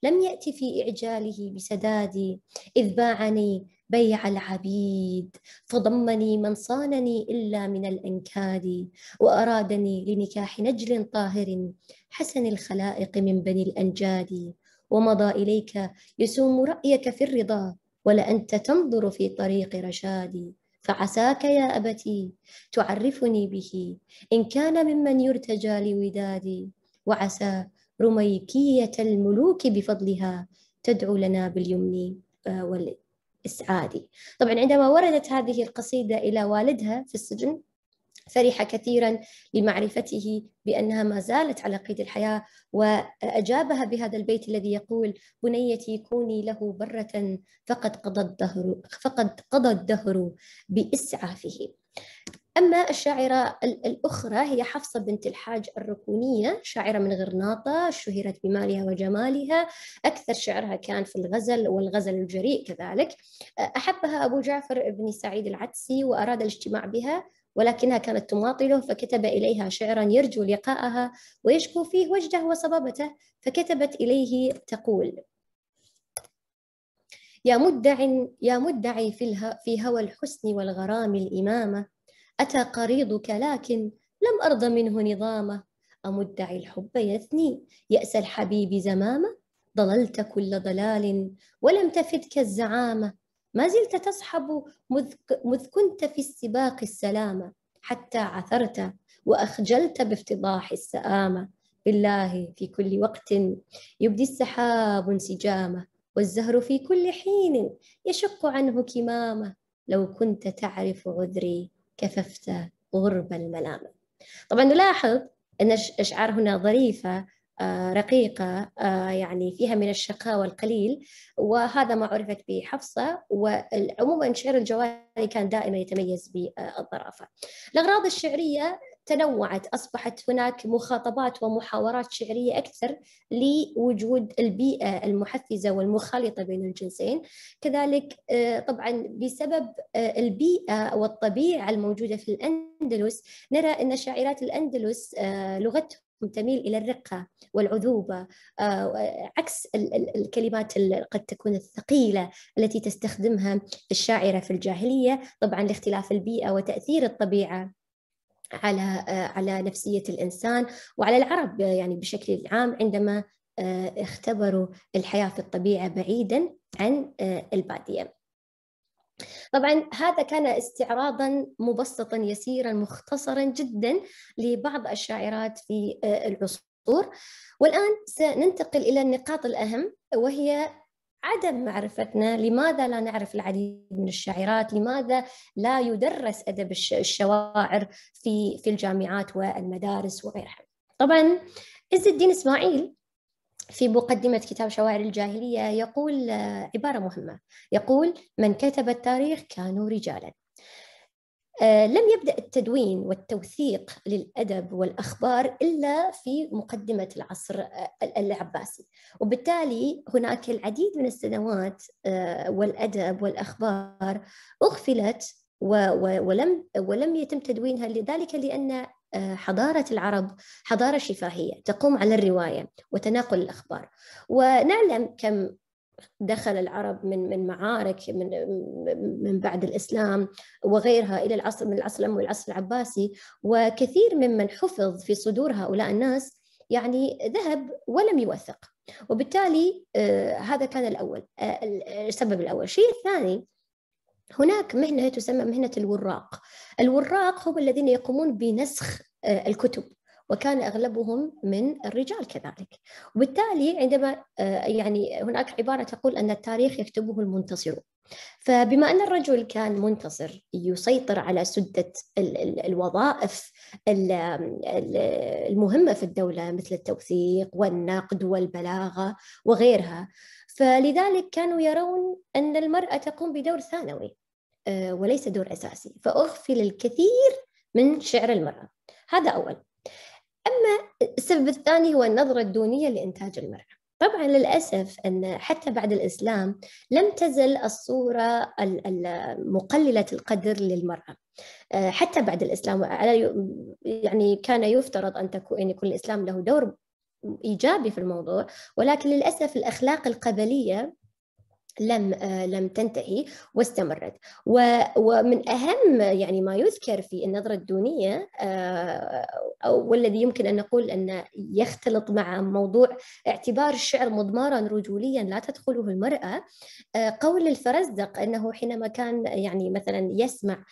S2: لم يأتي في إعجاله بسدادي إذ باعني بيع العبيد فضمني من صانني إلا من الأنكاد وأرادني لنكاح نجل طاهر حسن الخلائق من بني الأنجاد ومضى إليك يسوم رأيك في الرضا ولأنت تنظر في طريق رشادي فعساك يا أبتي تعرفني به إن كان ممن يرتجى لودادي وعسى رميكية الملوك بفضلها تدعو لنا باليمن آه، إسعادي طبعا عندما وردت هذه القصيدة إلى والدها في السجن فرح كثيرا لمعرفته بانها ما زالت على قيد الحياه واجابها بهذا البيت الذي يقول بنيتي كوني له بره فقد قضى الدهر فقد قضى الدهر باسعافه أما الشاعرة الأخرى هي حفصة بنت الحاج الركونية شاعرة من غرناطة شهرت بمالها وجمالها أكثر شعرها كان في الغزل والغزل الجريء كذلك أحبها أبو جعفر بن سعيد العدسي وأراد الاجتماع بها ولكنها كانت تماطله فكتب إليها شعرا يرجو لقاءها ويشكو فيه وجده وصبابته فكتبت إليه تقول يا مدع يا مدعي في, في هوى الحسن والغرام الإمامة أتى قريضك لكن لم أرض منه نظامه أمدعي الحب يثني يأس الحبيب زمامه ضللت كل ضلال ولم تفدك الزعامة ما زلت تصحب مذ, مذ كنت في السباق السلامة حتى عثرت وأخجلت بافتضاح السآمة بالله في كل وقت يبدي السحاب انسجامه والزهر في كل حين يشق عنه كمامه لو كنت تعرف عذري كففت غرب الملامة طبعا نلاحظ أن الأشعار هنا ظريفة آه، رقيقة آه، يعني فيها من الشقاوة القليل وهذا ما عرفت بحفصة وعموما شعر الجوالي كان دائما يتميز بالظرافة الأغراض الشعرية تنوعت أصبحت هناك مخاطبات ومحاورات شعرية أكثر لوجود البيئة المحفزة والمخالطة بين الجنسين كذلك آه، طبعا بسبب آه، البيئة والطبيعة الموجودة في الأندلس نرى أن شاعرات الأندلس آه، لغتهم تميل الى الرقه والعذوبه عكس الكلمات قد تكون الثقيله التي تستخدمها الشاعره في الجاهليه طبعا لاختلاف البيئه وتاثير الطبيعه على آه، على نفسيه الانسان وعلى العرب آه، يعني بشكل عام عندما آه، اختبروا الحياه في الطبيعه بعيدا عن الباديه. طبعا هذا كان استعراضا مبسطا يسيرا مختصرا جدا لبعض الشاعرات في العصور والان سننتقل الى النقاط الاهم وهي عدم معرفتنا لماذا لا نعرف العديد من الشاعرات لماذا لا يدرس أدب الشواعر في, في الجامعات والمدارس وغيرها طبعا عز الدين إسماعيل في مقدمة كتاب شواعر الجاهلية يقول آه، عبارة مهمة يقول من كتب التاريخ كانوا رجالا آه، لم يبدأ التدوين والتوثيق للأدب والأخبار إلا في مقدمة العصر آه، العباسي وبالتالي هناك العديد من السنوات آه، والأدب والأخبار أغفلت ولم ولم يتم تدوينها لذلك لأن حضارة العرب حضارة شفاهية تقوم على الرواية وتناقل الأخبار ونعلم كم دخل العرب من من معارك من من بعد الاسلام وغيرها الى العصر من العصر الاموي والعصر العباسي وكثير ممن حفظ في صدور هؤلاء الناس يعني ذهب ولم يوثق وبالتالي آه، هذا كان الاول آه، السبب الاول الشيء الثاني هناك مهنه تسمى مهنه الوراق الوراق هم الذين يقومون بنسخ آه، الكتب وكان أغلبهم من الرجال كذلك وبالتالي عندما آه، يعني هناك عبارة تقول أن التاريخ يكتبه المنتصرون فبما أن الرجل كان منتصر يسيطر على سدة الوظائف المهمة في الدولة مثل التوثيق والنقد والبلاغة وغيرها فلذلك كانوا يرون أن المرأة تقوم بدور ثانوي آه، وليس دور أساسي فأغفل الكثير من شعر المرأة هذا أول أما السبب الثاني هو النظرة الدونية لإنتاج المرأة طبعا للأسف أن حتى بعد الإسلام لم تزل الصورة مقللة القدر للمرأة آه، حتى بعد الإسلام يعني كان يفترض أن تكون أن يكون الإسلام له دور ايجابي في الموضوع ولكن للاسف الاخلاق القبليه لم آه، لم تنتهي واستمرت ومن اهم يعني ما يذكر في النظره الدونيه آه، والذي يمكن ان نقول ان يختلط مع موضوع اعتبار الشعر مضمارا رجوليا لا تدخله المراه آه، قول الفرزدق انه حينما كان يعني مثلا يسمع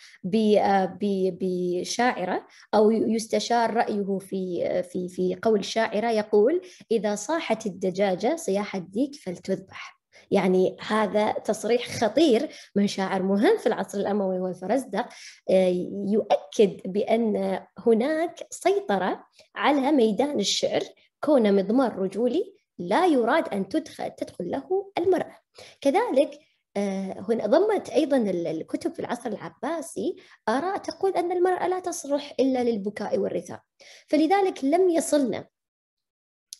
S2: بشاعره او يستشار رايه في في في قول شاعره يقول اذا صاحت الدجاجه صياح الديك فلتذبح يعني هذا تصريح خطير من شاعر مهم في العصر الأموي والفرزدق آه، يؤكد بأن هناك سيطرة على ميدان الشعر كون مضمار رجولي لا يراد أن تدخل, تدخل له المرأة كذلك آه، هنا ضمت ايضا الكتب في العصر العباسي اراء تقول ان المراه لا تصرح الا للبكاء والرثاء، فلذلك لم يصلنا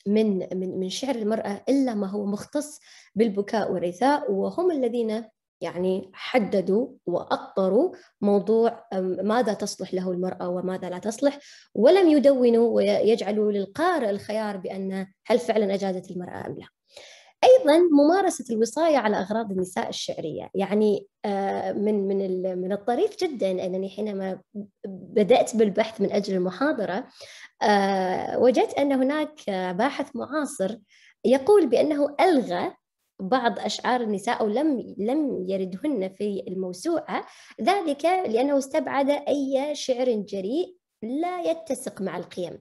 S2: من من من شعر المراه الا ما هو مختص بالبكاء والرثاء وهم الذين يعني حددوا واطروا موضوع ماذا تصلح له المراه وماذا لا تصلح ولم يدونوا ويجعلوا للقارئ الخيار بان هل فعلا اجازت المراه ام لا. ايضا ممارسه الوصايه على اغراض النساء الشعريه يعني آه، من من من الطريف جدا انني حينما بدات بالبحث من اجل المحاضره آه، وجدت أن هناك باحث معاصر يقول بأنه ألغى بعض أشعار النساء أو لم لم يردهن في الموسوعة ذلك لأنه استبعد أي شعر جريء لا يتسق مع القيم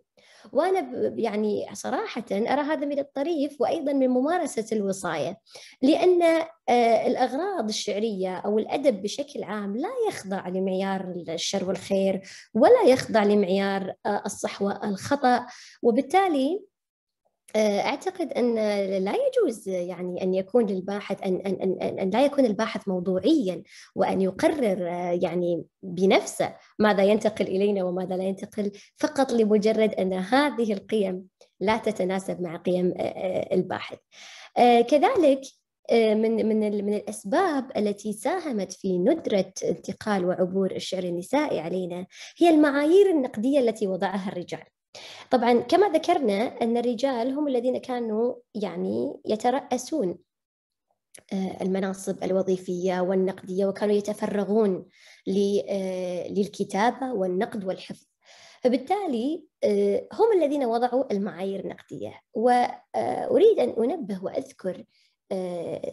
S2: وأنا يعني صراحة أرى هذا من الطريف وأيضا من ممارسة الوصاية لأن آه، الأغراض الشعرية أو الأدب بشكل عام لا يخضع لمعيار الشر والخير ولا يخضع لمعيار آه، الصح والخطأ وبالتالي آه، أعتقد أن لا يجوز يعني أن يكون للباحث أن, أن, أن, أن لا يكون الباحث موضوعيا وأن يقرر آه، يعني بنفسه ماذا ينتقل إلينا وماذا لا ينتقل فقط لمجرد أن هذه القيم لا تتناسب مع قيم آه، الباحث كذلك من من من الاسباب التي ساهمت في ندره انتقال وعبور الشعر النسائي علينا هي المعايير النقديه التي وضعها الرجال طبعا كما ذكرنا أن الرجال هم الذين كانوا يعني يترأسون آه، المناصب الوظيفية والنقدية وكانوا يتفرغون آه، للكتابة والنقد والحفظ فبالتالي آه، هم الذين وضعوا المعايير النقدية وأريد أن أنبه وأذكر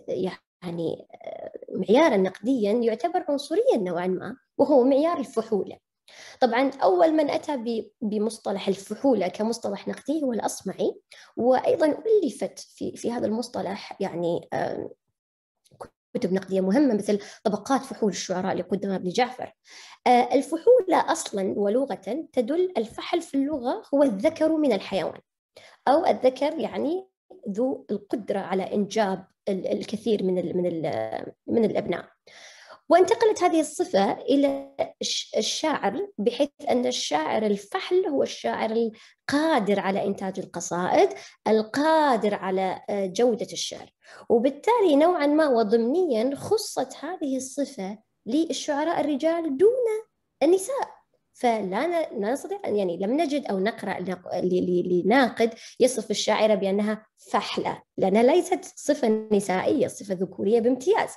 S2: يعني معيارا نقديا يعتبر عنصريا نوعا ما وهو معيار الفحولة طبعا أول من أتى بمصطلح الفحولة كمصطلح نقدي هو الأصمعي وأيضا ألفت في, في هذا المصطلح يعني كتب نقدية مهمة مثل طبقات فحول الشعراء لقدماء ابن جعفر آه، الفحولة أصلا ولغة تدل الفحل في اللغة هو الذكر من الحيوان أو الذكر يعني ذو القدرة على إنجاب الكثير من الـ من الـ من الأبناء وانتقلت هذه الصفة إلى الشاعر بحيث أن الشاعر الفحل هو الشاعر القادر على إنتاج القصائد القادر على آه، جودة الشعر وبالتالي نوعا ما وضمنيا خصت هذه الصفة للشعراء الرجال دون النساء فلا نستطيع يعني لم نجد أو نقرأ لناقد يصف الشاعرة بأنها فحلة لأنها ليست صفة نسائية صفة ذكورية بامتياز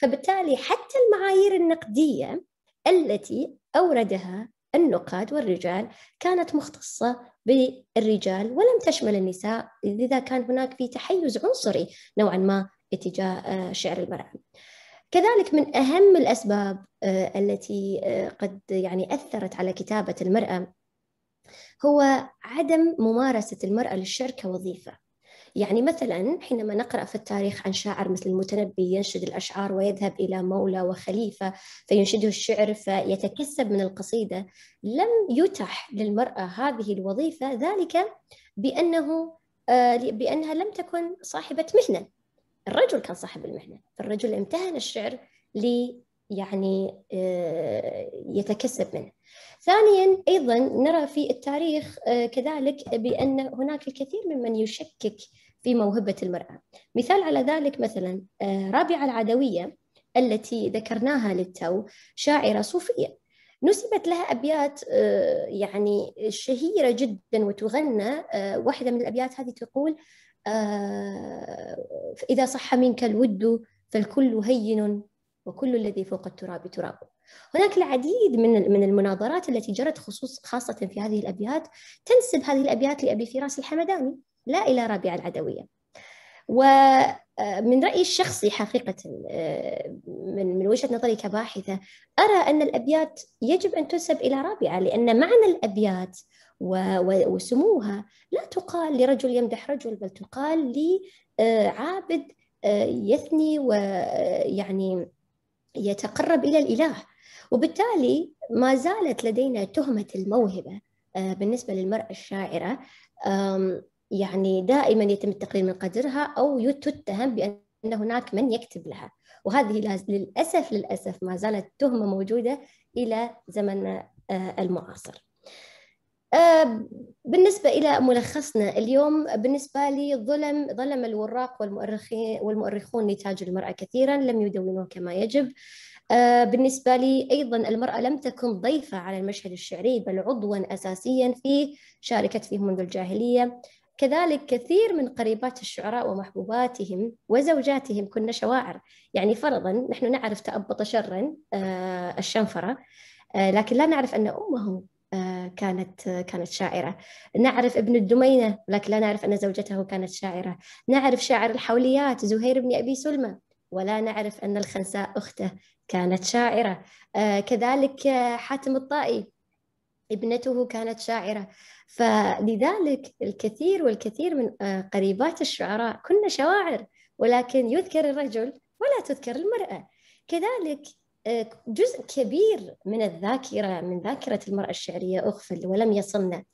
S2: فبالتالي حتى المعايير النقدية التي أوردها النقاد والرجال كانت مختصة بالرجال ولم تشمل النساء لذا كان هناك في تحيز عنصري نوعا ما اتجاه آه، شعر المرأة كذلك من أهم الأسباب آه، التي آه، قد يعني أثرت على كتابة المرأة هو عدم ممارسة المرأة للشعر كوظيفة يعني مثلا حينما نقرأ في التاريخ عن شاعر مثل المتنبي ينشد الأشعار ويذهب إلى مولى وخليفة فينشده الشعر فيتكسب من القصيدة لم يتح للمرأة هذه الوظيفة ذلك بأنه آه، بأنها لم تكن صاحبة مهنة الرجل كان صاحب المهنة فالرجل امتهن الشعر لي يعني آه، يتكسب منه ثانيا أيضا نرى في التاريخ آه، كذلك بأن هناك الكثير ممن يشكك في موهبة المرأة مثال على ذلك مثلا آه، رابعة العدوية التي ذكرناها للتو شاعرة صوفية نسبت لها أبيات يعني شهيرة جدا وتغنى واحدة من الأبيات هذه تقول آه، إذا صح منك الود فالكل هين وكل الذي فوق التراب تراب هناك العديد من من المناظرات التي جرت خصوص خاصة في هذه الأبيات تنسب هذه الأبيات لأبي فراس الحمداني لا إلى رابعة العدوية ومن آه، رأيي الشخصي حقيقة آه، من من وجهة نظري كباحثة أرى أن الأبيات يجب أن تنسب إلى رابعة لأن معنى الأبيات وسموها لا تقال لرجل يمدح رجل بل تقال لعابد آه، آه، يثني ويعني آه، يتقرب إلى الإله وبالتالي ما زالت لدينا تهمة الموهبة بالنسبة للمرأة الشاعرة يعني دائما يتم التقليل من قدرها أو تتهم بأن هناك من يكتب لها وهذه للأسف للأسف ما زالت تهمة موجودة إلى زمن المعاصر آه، بالنسبة إلى ملخصنا اليوم بالنسبة لي ظلم ظلم الوراق والمؤرخين والمؤرخون نتاج المرأة كثيرا لم يدونوه كما يجب آه، بالنسبة لي أيضا المرأة لم تكن ضيفة على المشهد الشعري بل عضوا أساسيا فيه شاركت فيه منذ الجاهلية كذلك كثير من قريبات الشعراء ومحبوباتهم وزوجاتهم كن شواعر يعني فرضا نحن نعرف تأبط شرا آه، الشنفرة لكن لا نعرف أن أمهم كانت كانت شاعرة نعرف ابن الدمينة لكن لا نعرف أن زوجته كانت شاعرة نعرف شاعر الحوليات زهير بن أبي سلمى ولا نعرف أن الخنساء أخته كانت شاعرة آه، كذلك آه، حاتم الطائي ابنته كانت شاعرة فلذلك الكثير والكثير من آه، قريبات الشعراء كنا شواعر ولكن يذكر الرجل ولا تذكر المرأة كذلك جزء كبير من الذاكرة من ذاكرة المرأة الشعرية أغفل ولم يصلنا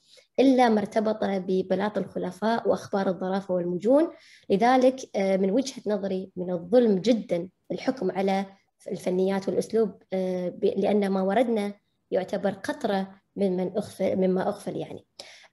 S2: إلا ما ارتبط ببلاط الخلفاء وأخبار الظرافه والمجون لذلك آه، من وجهة نظري من الظلم جدا الحكم على الفنيات والأسلوب آه، لأن ما وردنا يعتبر قطرة ممن أغفل مما أغفل يعني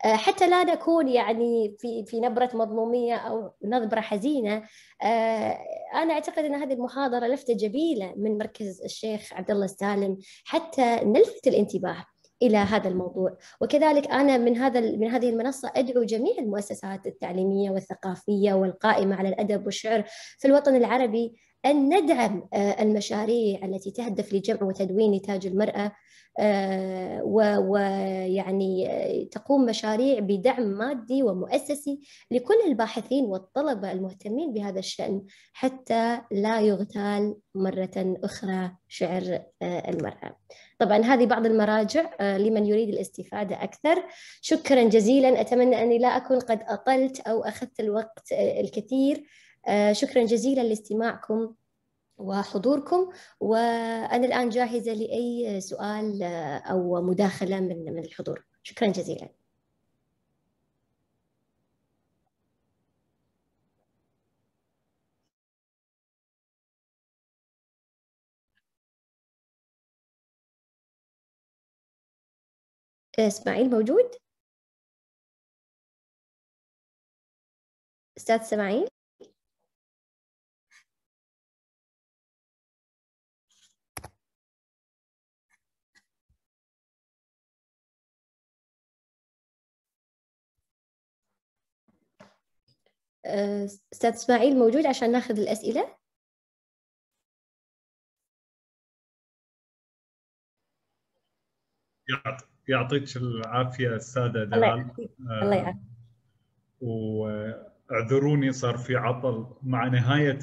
S2: آه، حتى لا نكون يعني في في نبره مظلوميه او نبره حزينه آه، انا اعتقد ان هذه المحاضره لفته جميله من مركز الشيخ عبد الله السالم حتى نلفت الانتباه الى هذا الموضوع وكذلك انا من هذا من هذه المنصه ادعو جميع المؤسسات التعليميه والثقافيه والقائمه على الادب والشعر في الوطن العربي ان ندعم آه، المشاريع التي تهدف لجمع وتدوين نتاج المراه آه، ويعني آه، تقوم مشاريع بدعم مادي ومؤسسي لكل الباحثين والطلبة المهتمين بهذا الشأن حتى لا يغتال مرة أخرى شعر آه، المرأة طبعا هذه بعض المراجع لمن يريد الاستفادة أكثر شكرا جزيلا أتمنى أني لا أكون قد أطلت أو أخذت الوقت الكثير شكرا جزيلا لاستماعكم وحضوركم وأنا الآن جاهزة لأي سؤال آه، أو مداخلة من من الحضور شكرا جزيلا
S3: إسماعيل موجود؟ أستاذ إسماعيل؟ استاذ اسماعيل موجود عشان ناخذ الاسئله
S1: يعطيك العافيه الساده دلال آه، الله يعافيك واعذروني صار في عطل مع نهايه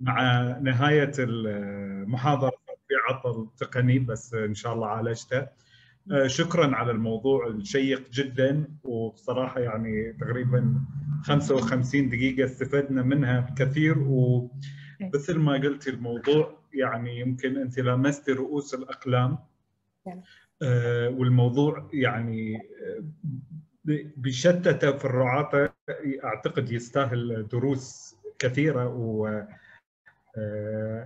S1: مع نهايه المحاضره في عطل تقني بس ان شاء الله عالجته آه، شكرا على الموضوع الشيق جدا وبصراحه يعني تقريبا 55 دقيقه استفدنا منها كثير ومثل إيه. ما قلت الموضوع يعني يمكن انت لمستي رؤوس الاقلام إيه. آه، والموضوع يعني آه، بشتى تفرعاته اعتقد يستاهل دروس كثيره و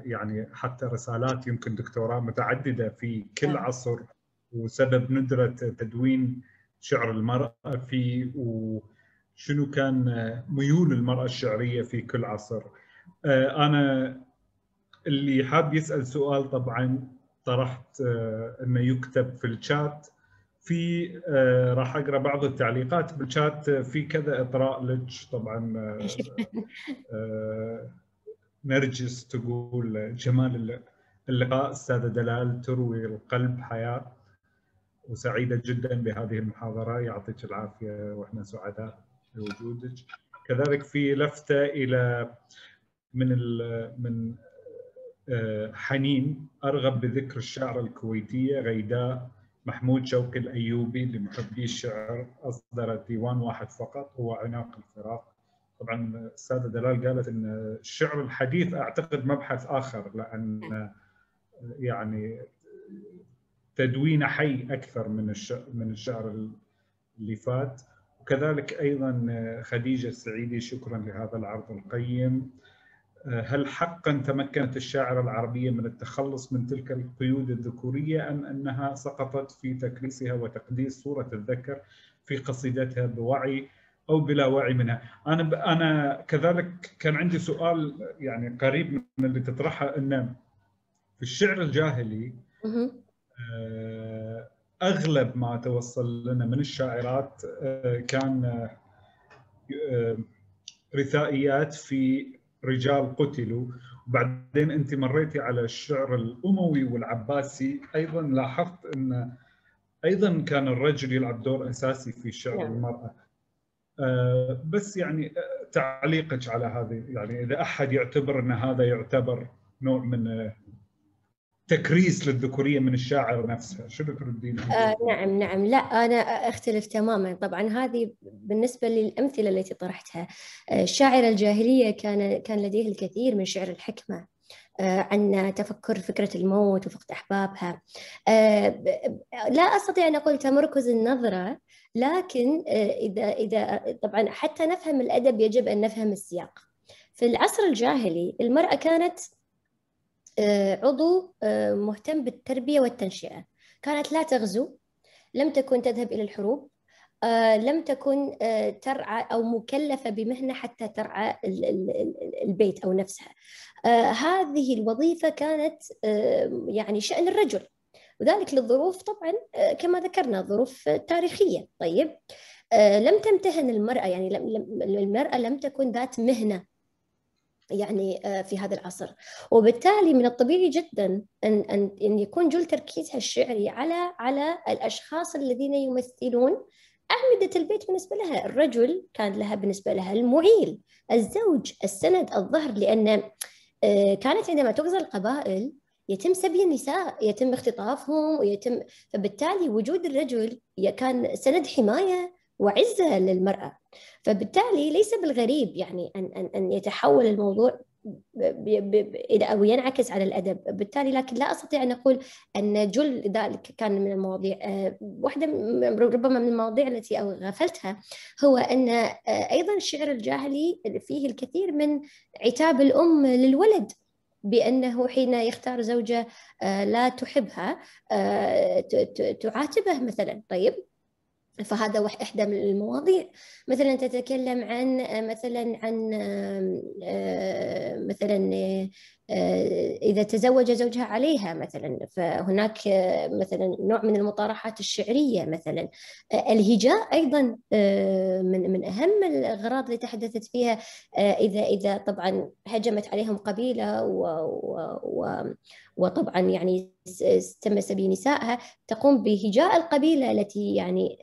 S1: يعني حتى رسالات يمكن دكتوراه متعدده في كل إيه. عصر وسبب ندرة تدوين شعر المرأة في وشنو كان ميول المرأة الشعرية في كل عصر آه، أنا اللي حاب يسأل سؤال طبعا طرحت آه، أنه يكتب في الشات في آه، راح اقرا بعض التعليقات بالشات في كذا اطراء لك طبعا نرجس تقول جمال اللقاء استاذه دلال تروي القلب حياه وسعيدة جدا بهذه المحاضرة يعطيك العافية وإحنا سعداء بوجودك كذلك في لفتة إلى من من آه، حنين أرغب بذكر الشاعرة الكويتية غيداء محمود شوقي الأيوبي لمحبي الشعر أصدرت ديوان واحد فقط هو عناق الفراق طبعا الساده دلال قالت ان الشعر الحديث اعتقد مبحث اخر لان آه، يعني تدوينه حي اكثر من الشعر من الشعر اللي فات وكذلك ايضا آه، خديجه السعيدي شكرا لهذا العرض القيم آه، هل حقا تمكنت الشاعره العربيه من التخلص من تلك القيود الذكوريه ام انها سقطت في تكريسها وتقديس صوره الذكر في قصيدتها بوعي او بلا وعي منها انا ب... انا كذلك كان عندي سؤال يعني قريب من اللي تطرحه انه في الشعر الجاهلي آه، اغلب ما توصل لنا من الشاعرات آه، كان آه، رثائيات في رجال قتلوا وبعدين انت مريتي على الشعر الاموي والعباسي ايضا لاحظت ان ايضا كان الرجل يلعب دور اساسي في شعر يعني. المراه بس يعني تعليقك على هذه يعني اذا احد يعتبر ان هذا يعتبر نوع من تكريس للذكوريه من الشاعر نفسه شو تردين
S2: آه نعم نعم لا انا اختلف تماما طبعا هذه بالنسبه للامثله التي طرحتها آه، الشاعر الجاهليه كان كان لديه الكثير من شعر الحكمه آه، عن تفكر فكرة الموت وفقد أحبابها آه، لا أستطيع أن أقول تمركز النظرة لكن إذا, إذا طبعا حتى نفهم الأدب يجب أن نفهم السياق في العصر الجاهلي المرأة كانت آه، عضو آه، مهتم بالتربية والتنشئة كانت لا تغزو لم تكن تذهب إلى الحروب آه، لم تكن ترعى أو مكلفة بمهنة حتى ترعى البيت أو نفسها هذه الوظيفة كانت يعني شأن الرجل وذلك للظروف طبعا كما ذكرنا ظروف تاريخية طيب لم تمتهن المرأة يعني المرأة لم تكن ذات مهنة يعني آه، في هذا العصر وبالتالي من الطبيعي جدا أن, أن, يكون جل تركيزها الشعري على على الأشخاص الذين يمثلون أعمدة البيت بالنسبة لها الرجل كان لها بالنسبة لها المعيل الزوج السند الظهر لأن آه، كانت عندما تغزى القبائل يتم سبي النساء يتم اختطافهم ويتم فبالتالي وجود الرجل كان سند حماية وعزة للمرأة فبالتالي ليس بالغريب يعني أن, أن, أن يتحول الموضوع الى او ينعكس على الادب بالتالي لكن لا استطيع ان اقول ان جل ذلك كان من المواضيع آه، واحده ربما من المواضيع التي او غفلتها هو ان آه، ايضا الشعر الجاهلي فيه الكثير من عتاب الام للولد بانه حين يختار زوجه آه، لا تحبها تعاتبه مثلا طيب فهذا واحد احدى من المواضيع مثلا تتكلم عن مثلا عن مثلا آه، إذا تزوج زوجها عليها مثلا فهناك آه، مثلا نوع من المطارحات الشعرية مثلا آه، الهجاء أيضا من من أهم الأغراض اللي تحدثت فيها إذا إذا طبعا هجمت عليهم قبيلة و, و وطبعا يعني تم سبي نسائها تقوم بهجاء القبيلة التي يعني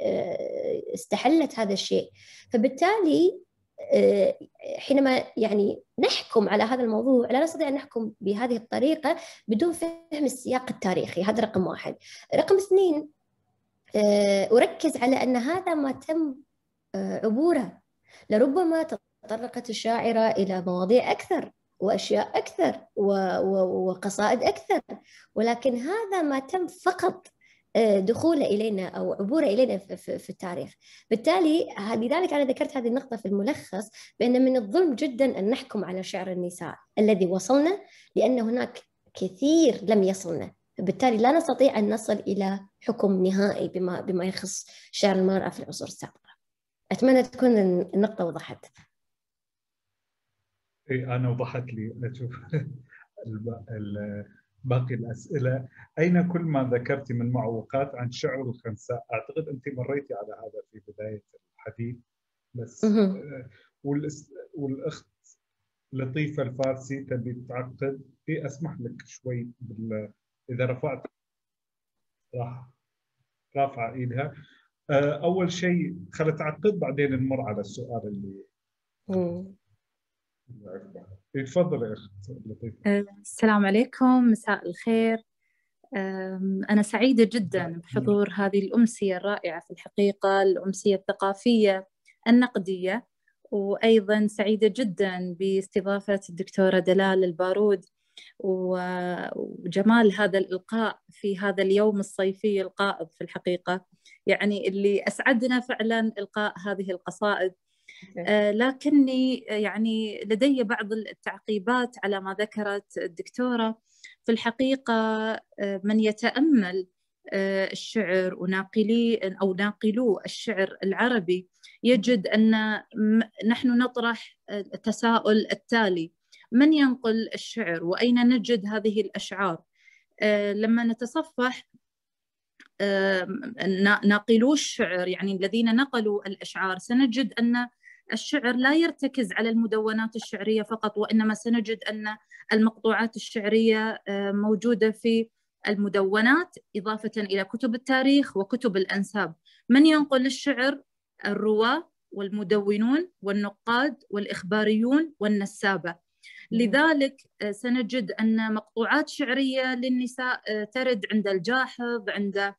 S2: استحلت هذا الشيء فبالتالي آه، حينما يعني نحكم على هذا الموضوع لا نستطيع أن نحكم بهذه الطريقة بدون فهم السياق التاريخي هذا رقم واحد رقم اثنين آه، أركز على أن هذا ما تم آه، عبوره لربما تطرقت الشاعرة إلى مواضيع أكثر وأشياء أكثر وقصائد أكثر ولكن هذا ما تم فقط آه، دخوله الينا او عبوره الينا في التاريخ، بالتالي لذلك انا ذكرت هذه النقطه في الملخص بان من الظلم جدا ان نحكم على شعر النساء الذي وصلنا لان هناك كثير لم يصلنا، بالتالي لا نستطيع ان نصل الى حكم نهائي بما بما يخص شعر المراه في العصور السابقه. اتمنى تكون النقطه وضحت.
S1: اي انا وضحت لي اشوف باقي الاسئله اين كل ما ذكرت من معوقات عن شعر الخنساء اعتقد انت مريتي على هذا في بدايه الحديث بس آه، والاخت لطيفه الفارسي تبي تعقد إيه اسمح لك شوي بال... اذا رفعت راح رافعه ايدها آه، اول شيء خلت تعقد بعدين نمر على السؤال اللي مم. تفضل يا اخت لطيفه
S2: آه،
S3: السلام عليكم مساء الخير أنا سعيدة جدا نعم. بحضور هذه الأمسية الرائعة في الحقيقة الأمسية الثقافية النقدية وأيضا سعيدة جدا باستضافة الدكتورة دلال البارود وجمال هذا الإلقاء في هذا اليوم الصيفي القائض في الحقيقة يعني اللي أسعدنا فعلا إلقاء هذه القصائد آه، لكني آه، يعني لدي بعض التعقيبات على ما ذكرت الدكتوره في الحقيقه آه، من يتامل الشعر وناقلي او ناقلو الشعر العربي يجد ان نحن نطرح التساؤل التالي من ينقل الشعر واين نجد هذه الاشعار لما نتصفح ناقلو الشعر يعني الذين نقلوا الاشعار سنجد ان الشعر لا يرتكز على المدونات الشعريه فقط وانما سنجد ان المقطوعات الشعريه آه، موجوده في المدونات اضافه الى كتب التاريخ وكتب الانساب من ينقل الشعر الرواه والمدونون والنقاد والاخباريون والنسابه لذلك آه، سنجد ان مقطوعات شعريه للنساء آه، ترد عند الجاحظ عند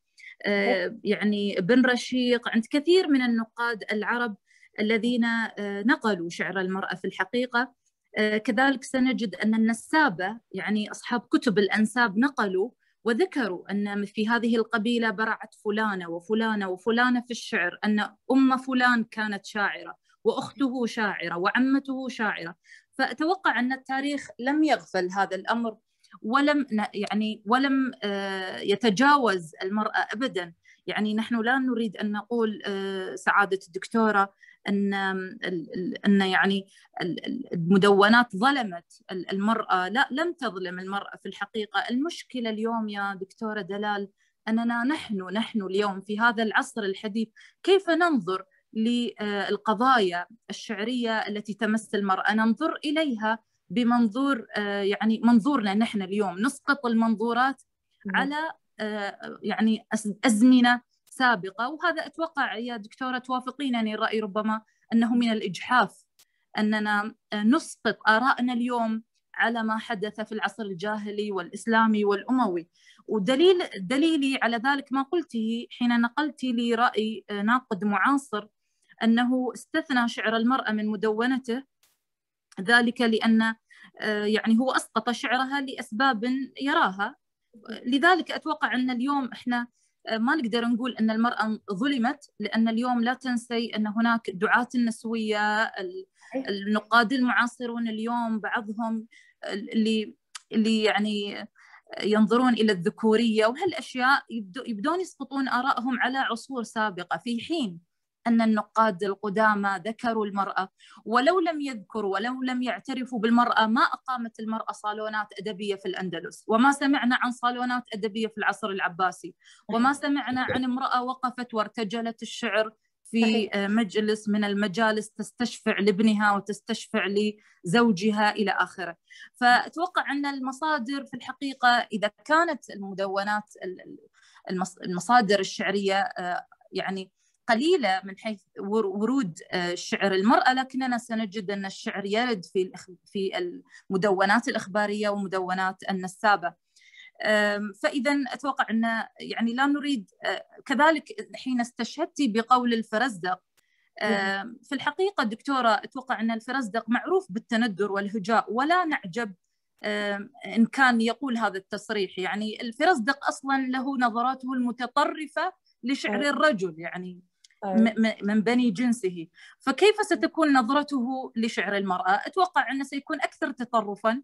S3: يعني بن رشيق عند كثير من النقاد العرب الذين آه، نقلوا شعر المرأة في الحقيقة آه، كذلك سنجد أن النسابة يعني أصحاب كتب الأنساب نقلوا وذكروا أن في هذه القبيلة برعت فلانة وفلانة وفلانة في الشعر أن أم فلان كانت شاعرة وأخته شاعرة وعمته شاعرة فأتوقع أن التاريخ لم يغفل هذا الأمر ولم يعني ولم آه، يتجاوز المرأة أبدا يعني نحن لا نريد أن نقول سعادة الدكتورة ان ان يعني المدونات ظلمت المراه، لا لم تظلم المراه في الحقيقه، المشكله اليوم يا دكتوره دلال اننا نحن نحن اليوم في هذا العصر الحديث كيف ننظر للقضايا آه، الشعريه التي تمس المراه، ننظر اليها بمنظور آه، يعني منظورنا نحن اليوم، نسقط المنظورات نعم. على آه، يعني ازمنه سابقة وهذا أتوقع يا دكتورة توافقينني يعني الرأي ربما أنه من الإجحاف أننا نسقط آراءنا اليوم على ما حدث في العصر الجاهلي والإسلامي والأموي ودليل دليلي على ذلك ما قلته حين نقلت لي رأي آه، ناقد معاصر أنه استثنى شعر المرأة من مدونته ذلك لأن آه، يعني هو أسقط شعرها لأسباب يراها لذلك أتوقع أن اليوم إحنا آه، ما نقدر نقول ان المراه ظلمت لان اليوم لا تنسي ان هناك دعاة النسويه النقاد المعاصرون اليوم بعضهم اللي اللي يعني ينظرون الى الذكوريه وهالاشياء يبدون يسقطون ارائهم على عصور سابقه في حين أن النقاد القدامى ذكروا المرأة ولو لم يذكروا ولو لم يعترفوا بالمرأة ما أقامت المرأة صالونات أدبية في الأندلس وما سمعنا عن صالونات أدبية في العصر العباسي وما سمعنا عن امرأة وقفت وارتجلت الشعر في آه، مجلس من المجالس تستشفع لابنها وتستشفع لزوجها الى اخره. فاتوقع ان المصادر في الحقيقه اذا كانت المدونات المصادر الشعريه آه، يعني قليلة من حيث ورود آه، شعر المرأة لكننا سنجد أن الشعر يرد في في المدونات الإخبارية ومدونات النسابة فإذا أتوقع أن يعني لا نريد آه، كذلك حين استشهدتي بقول الفرزدق نعم. في الحقيقة دكتورة أتوقع أن الفرزدق معروف بالتندر والهجاء ولا نعجب إن كان يقول هذا التصريح يعني الفرزدق أصلا له نظراته المتطرفة لشعر نعم. الرجل يعني طيب. من بني جنسه فكيف ستكون نظرته لشعر المرأة؟ أتوقع أنه سيكون أكثر تطرفا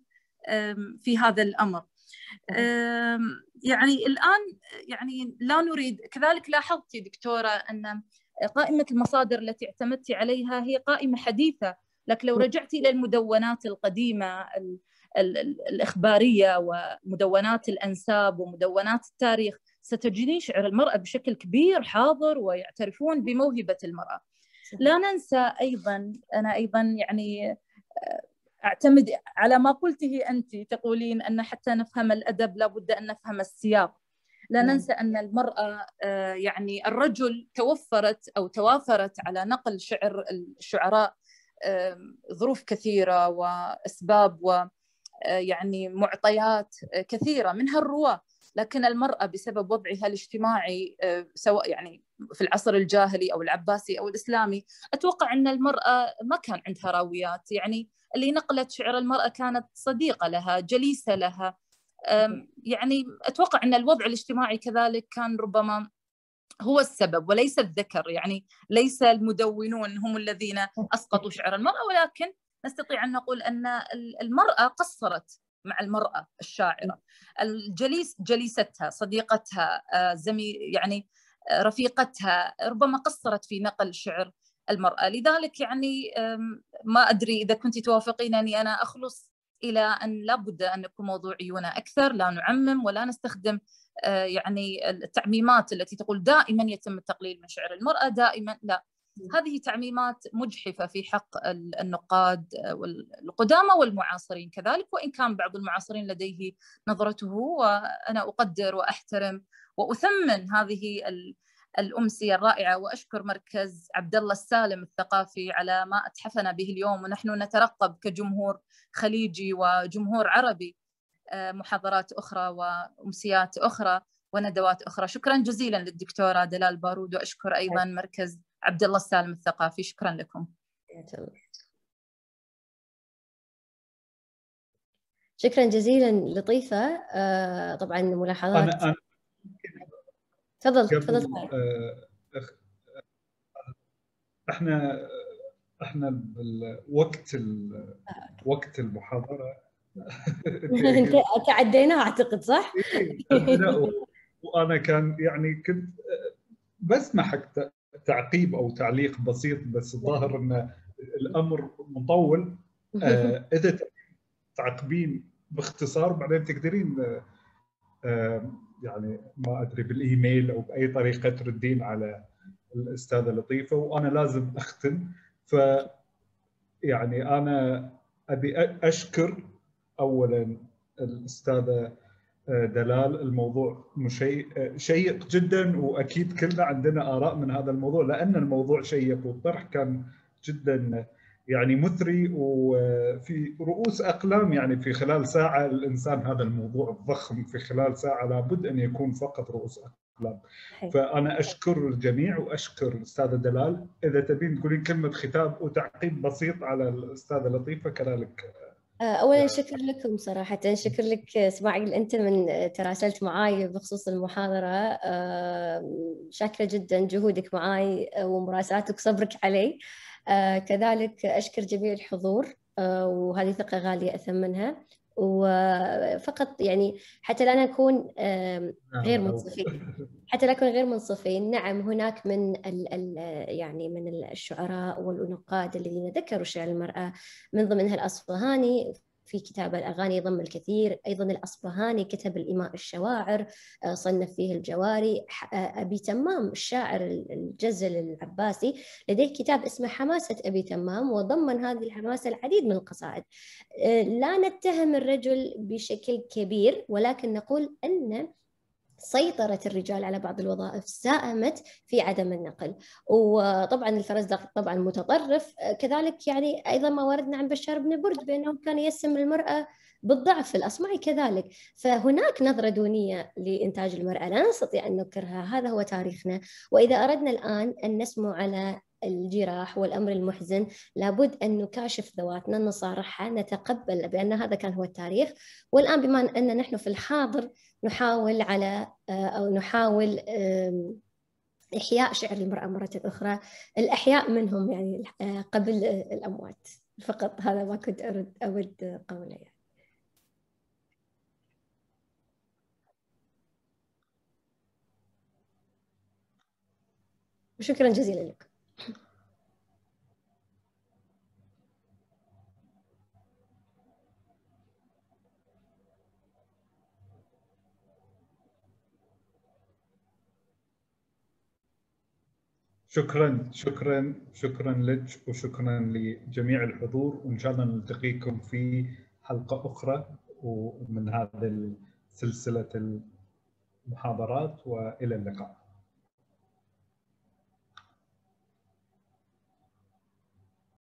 S3: في هذا الأمر طيب. يعني الآن يعني لا نريد كذلك لاحظت دكتورة أن قائمة المصادر التي اعتمدت عليها هي قائمة حديثة لكن لو رجعت إلى المدونات القديمة الإخبارية ومدونات الأنساب ومدونات التاريخ ستجدين شعر المرأة بشكل كبير حاضر ويعترفون بموهبة المرأة لا ننسى أيضا أنا أيضا يعني آه، أعتمد على ما قلته أنت تقولين أن حتى نفهم الأدب لابد أن نفهم السياق لا نعم. ننسى أن المرأة آه، يعني الرجل توفرت أو توافرت على نقل شعر الشعراء ظروف كثيرة وأسباب و آه، يعني معطيات كثيرة منها الرواة لكن المرأة بسبب وضعها الاجتماعي آه، سواء يعني في العصر الجاهلي أو العباسي أو الإسلامي أتوقع أن المرأة ما كان عندها راويات يعني اللي نقلت شعر المرأة كانت صديقة لها جليسة لها يعني أتوقع أن الوضع الاجتماعي كذلك كان ربما هو السبب وليس الذكر يعني ليس المدونون هم الذين أسقطوا شعر المرأة ولكن نستطيع أن نقول أن المرأة قصرت مع المرأة الشاعرة الجليس جليستها صديقتها آه، زمي يعني آه، رفيقتها ربما قصرت في نقل شعر المرأة لذلك يعني ما أدري إذا كنت توافقين أني أنا أخلص إلى أن لابد أن نكون موضوعيون أكثر لا نعمم ولا نستخدم آه، يعني التعميمات التي تقول دائما يتم التقليل من شعر المرأة دائما لا هذه تعميمات مجحفه في حق النقاد آه، القدامى والمعاصرين كذلك وان كان بعض المعاصرين لديه نظرته وانا اقدر واحترم واثمن هذه الامسيه الرائعه واشكر مركز عبد الله السالم الثقافي على ما اتحفنا به اليوم ونحن نترقب كجمهور خليجي وجمهور عربي آه، محاضرات اخرى وامسيات اخرى وندوات اخرى شكرا جزيلا للدكتوره دلال بارود واشكر ايضا مركز عبد الله السالم الثقافي شكرا لكم
S2: شكرا جزيلا لطيفة آه، طبعا ملاحظات أنا أنا تفضل تفضل
S1: آه، آه، احنا احنا بالوقت وقت المحاضره
S2: تعدينا اعتقد صح؟
S1: إيه، وانا كان يعني كنت بسمحك تعقيب او تعليق بسيط بس الظاهر نعم. ان الامر مطول آه، اذا تعقبين باختصار بعدين تقدرين آه، آه، يعني ما ادري بالايميل او باي طريقه تردين على الاستاذه لطيفه وانا لازم اختم ف يعني انا ابي اشكر اولا الاستاذه آه، دلال الموضوع شيء آه، شيق جدا واكيد كلنا عندنا اراء من هذا الموضوع لان الموضوع شيق والطرح كان جدا يعني مثري وفي رؤوس اقلام يعني في خلال ساعه الانسان هذا الموضوع الضخم في خلال ساعه لابد ان يكون فقط رؤوس اقلام فانا اشكر الجميع واشكر الأستاذ دلال اذا تبين تقولين كلمه ختام وتعقيب بسيط على الاستاذه لطيفه كذلك
S2: اولا نعم. شكر لكم صراحه شكر لك اسماعيل انت من تراسلت معي بخصوص المحاضره آه، شاكره جدا جهودك معي ومراسلاتك وصبرك علي آه، كذلك اشكر جميع الحضور آه، وهذه ثقه غاليه اثمنها وفقط يعني حتى لا نكون نعم، غير نعم. منصفين حتى لا نكون غير منصفين نعم هناك من الـ الـ يعني من الشعراء والنقاد الذين ذكروا شعر المرأة من ضمنها الأصفهاني في كتاب الأغاني يضم الكثير أيضا الأصبهاني كتب الإماء الشواعر آه، صنف فيه الجواري آه، أبي تمام الشاعر الجزل العباسي لديه كتاب اسمه حماسة أبي تمام وضمن هذه الحماسة العديد من القصائد آه، لا نتهم الرجل بشكل كبير ولكن نقول أن سيطرة الرجال على بعض الوظائف ساهمت في عدم النقل وطبعا الفرزدق طبعا متطرف كذلك يعني أيضا ما وردنا عن بشار بن برد بأنه كان يسم المرأة بالضعف الأصمعي كذلك فهناك نظرة دونية لإنتاج المرأة لا نستطيع أن نكرها هذا هو تاريخنا وإذا أردنا الآن أن نسمو على الجراح والأمر المحزن لابد أن نكاشف ذواتنا نصارحها نتقبل بأن هذا كان هو التاريخ والآن بما أن نحن في الحاضر نحاول على آه، أو نحاول إحياء شعر المرأة مرة أخرى الأحياء منهم يعني آه، قبل الأموات فقط هذا ما كنت أرد أود قوله يعني. وشكرا جزيلا لكم
S1: شكرا شكرا شكرا لك وشكرا لجميع الحضور وان شاء الله نلتقيكم في حلقه اخرى ومن هذه سلسله المحاضرات والى اللقاء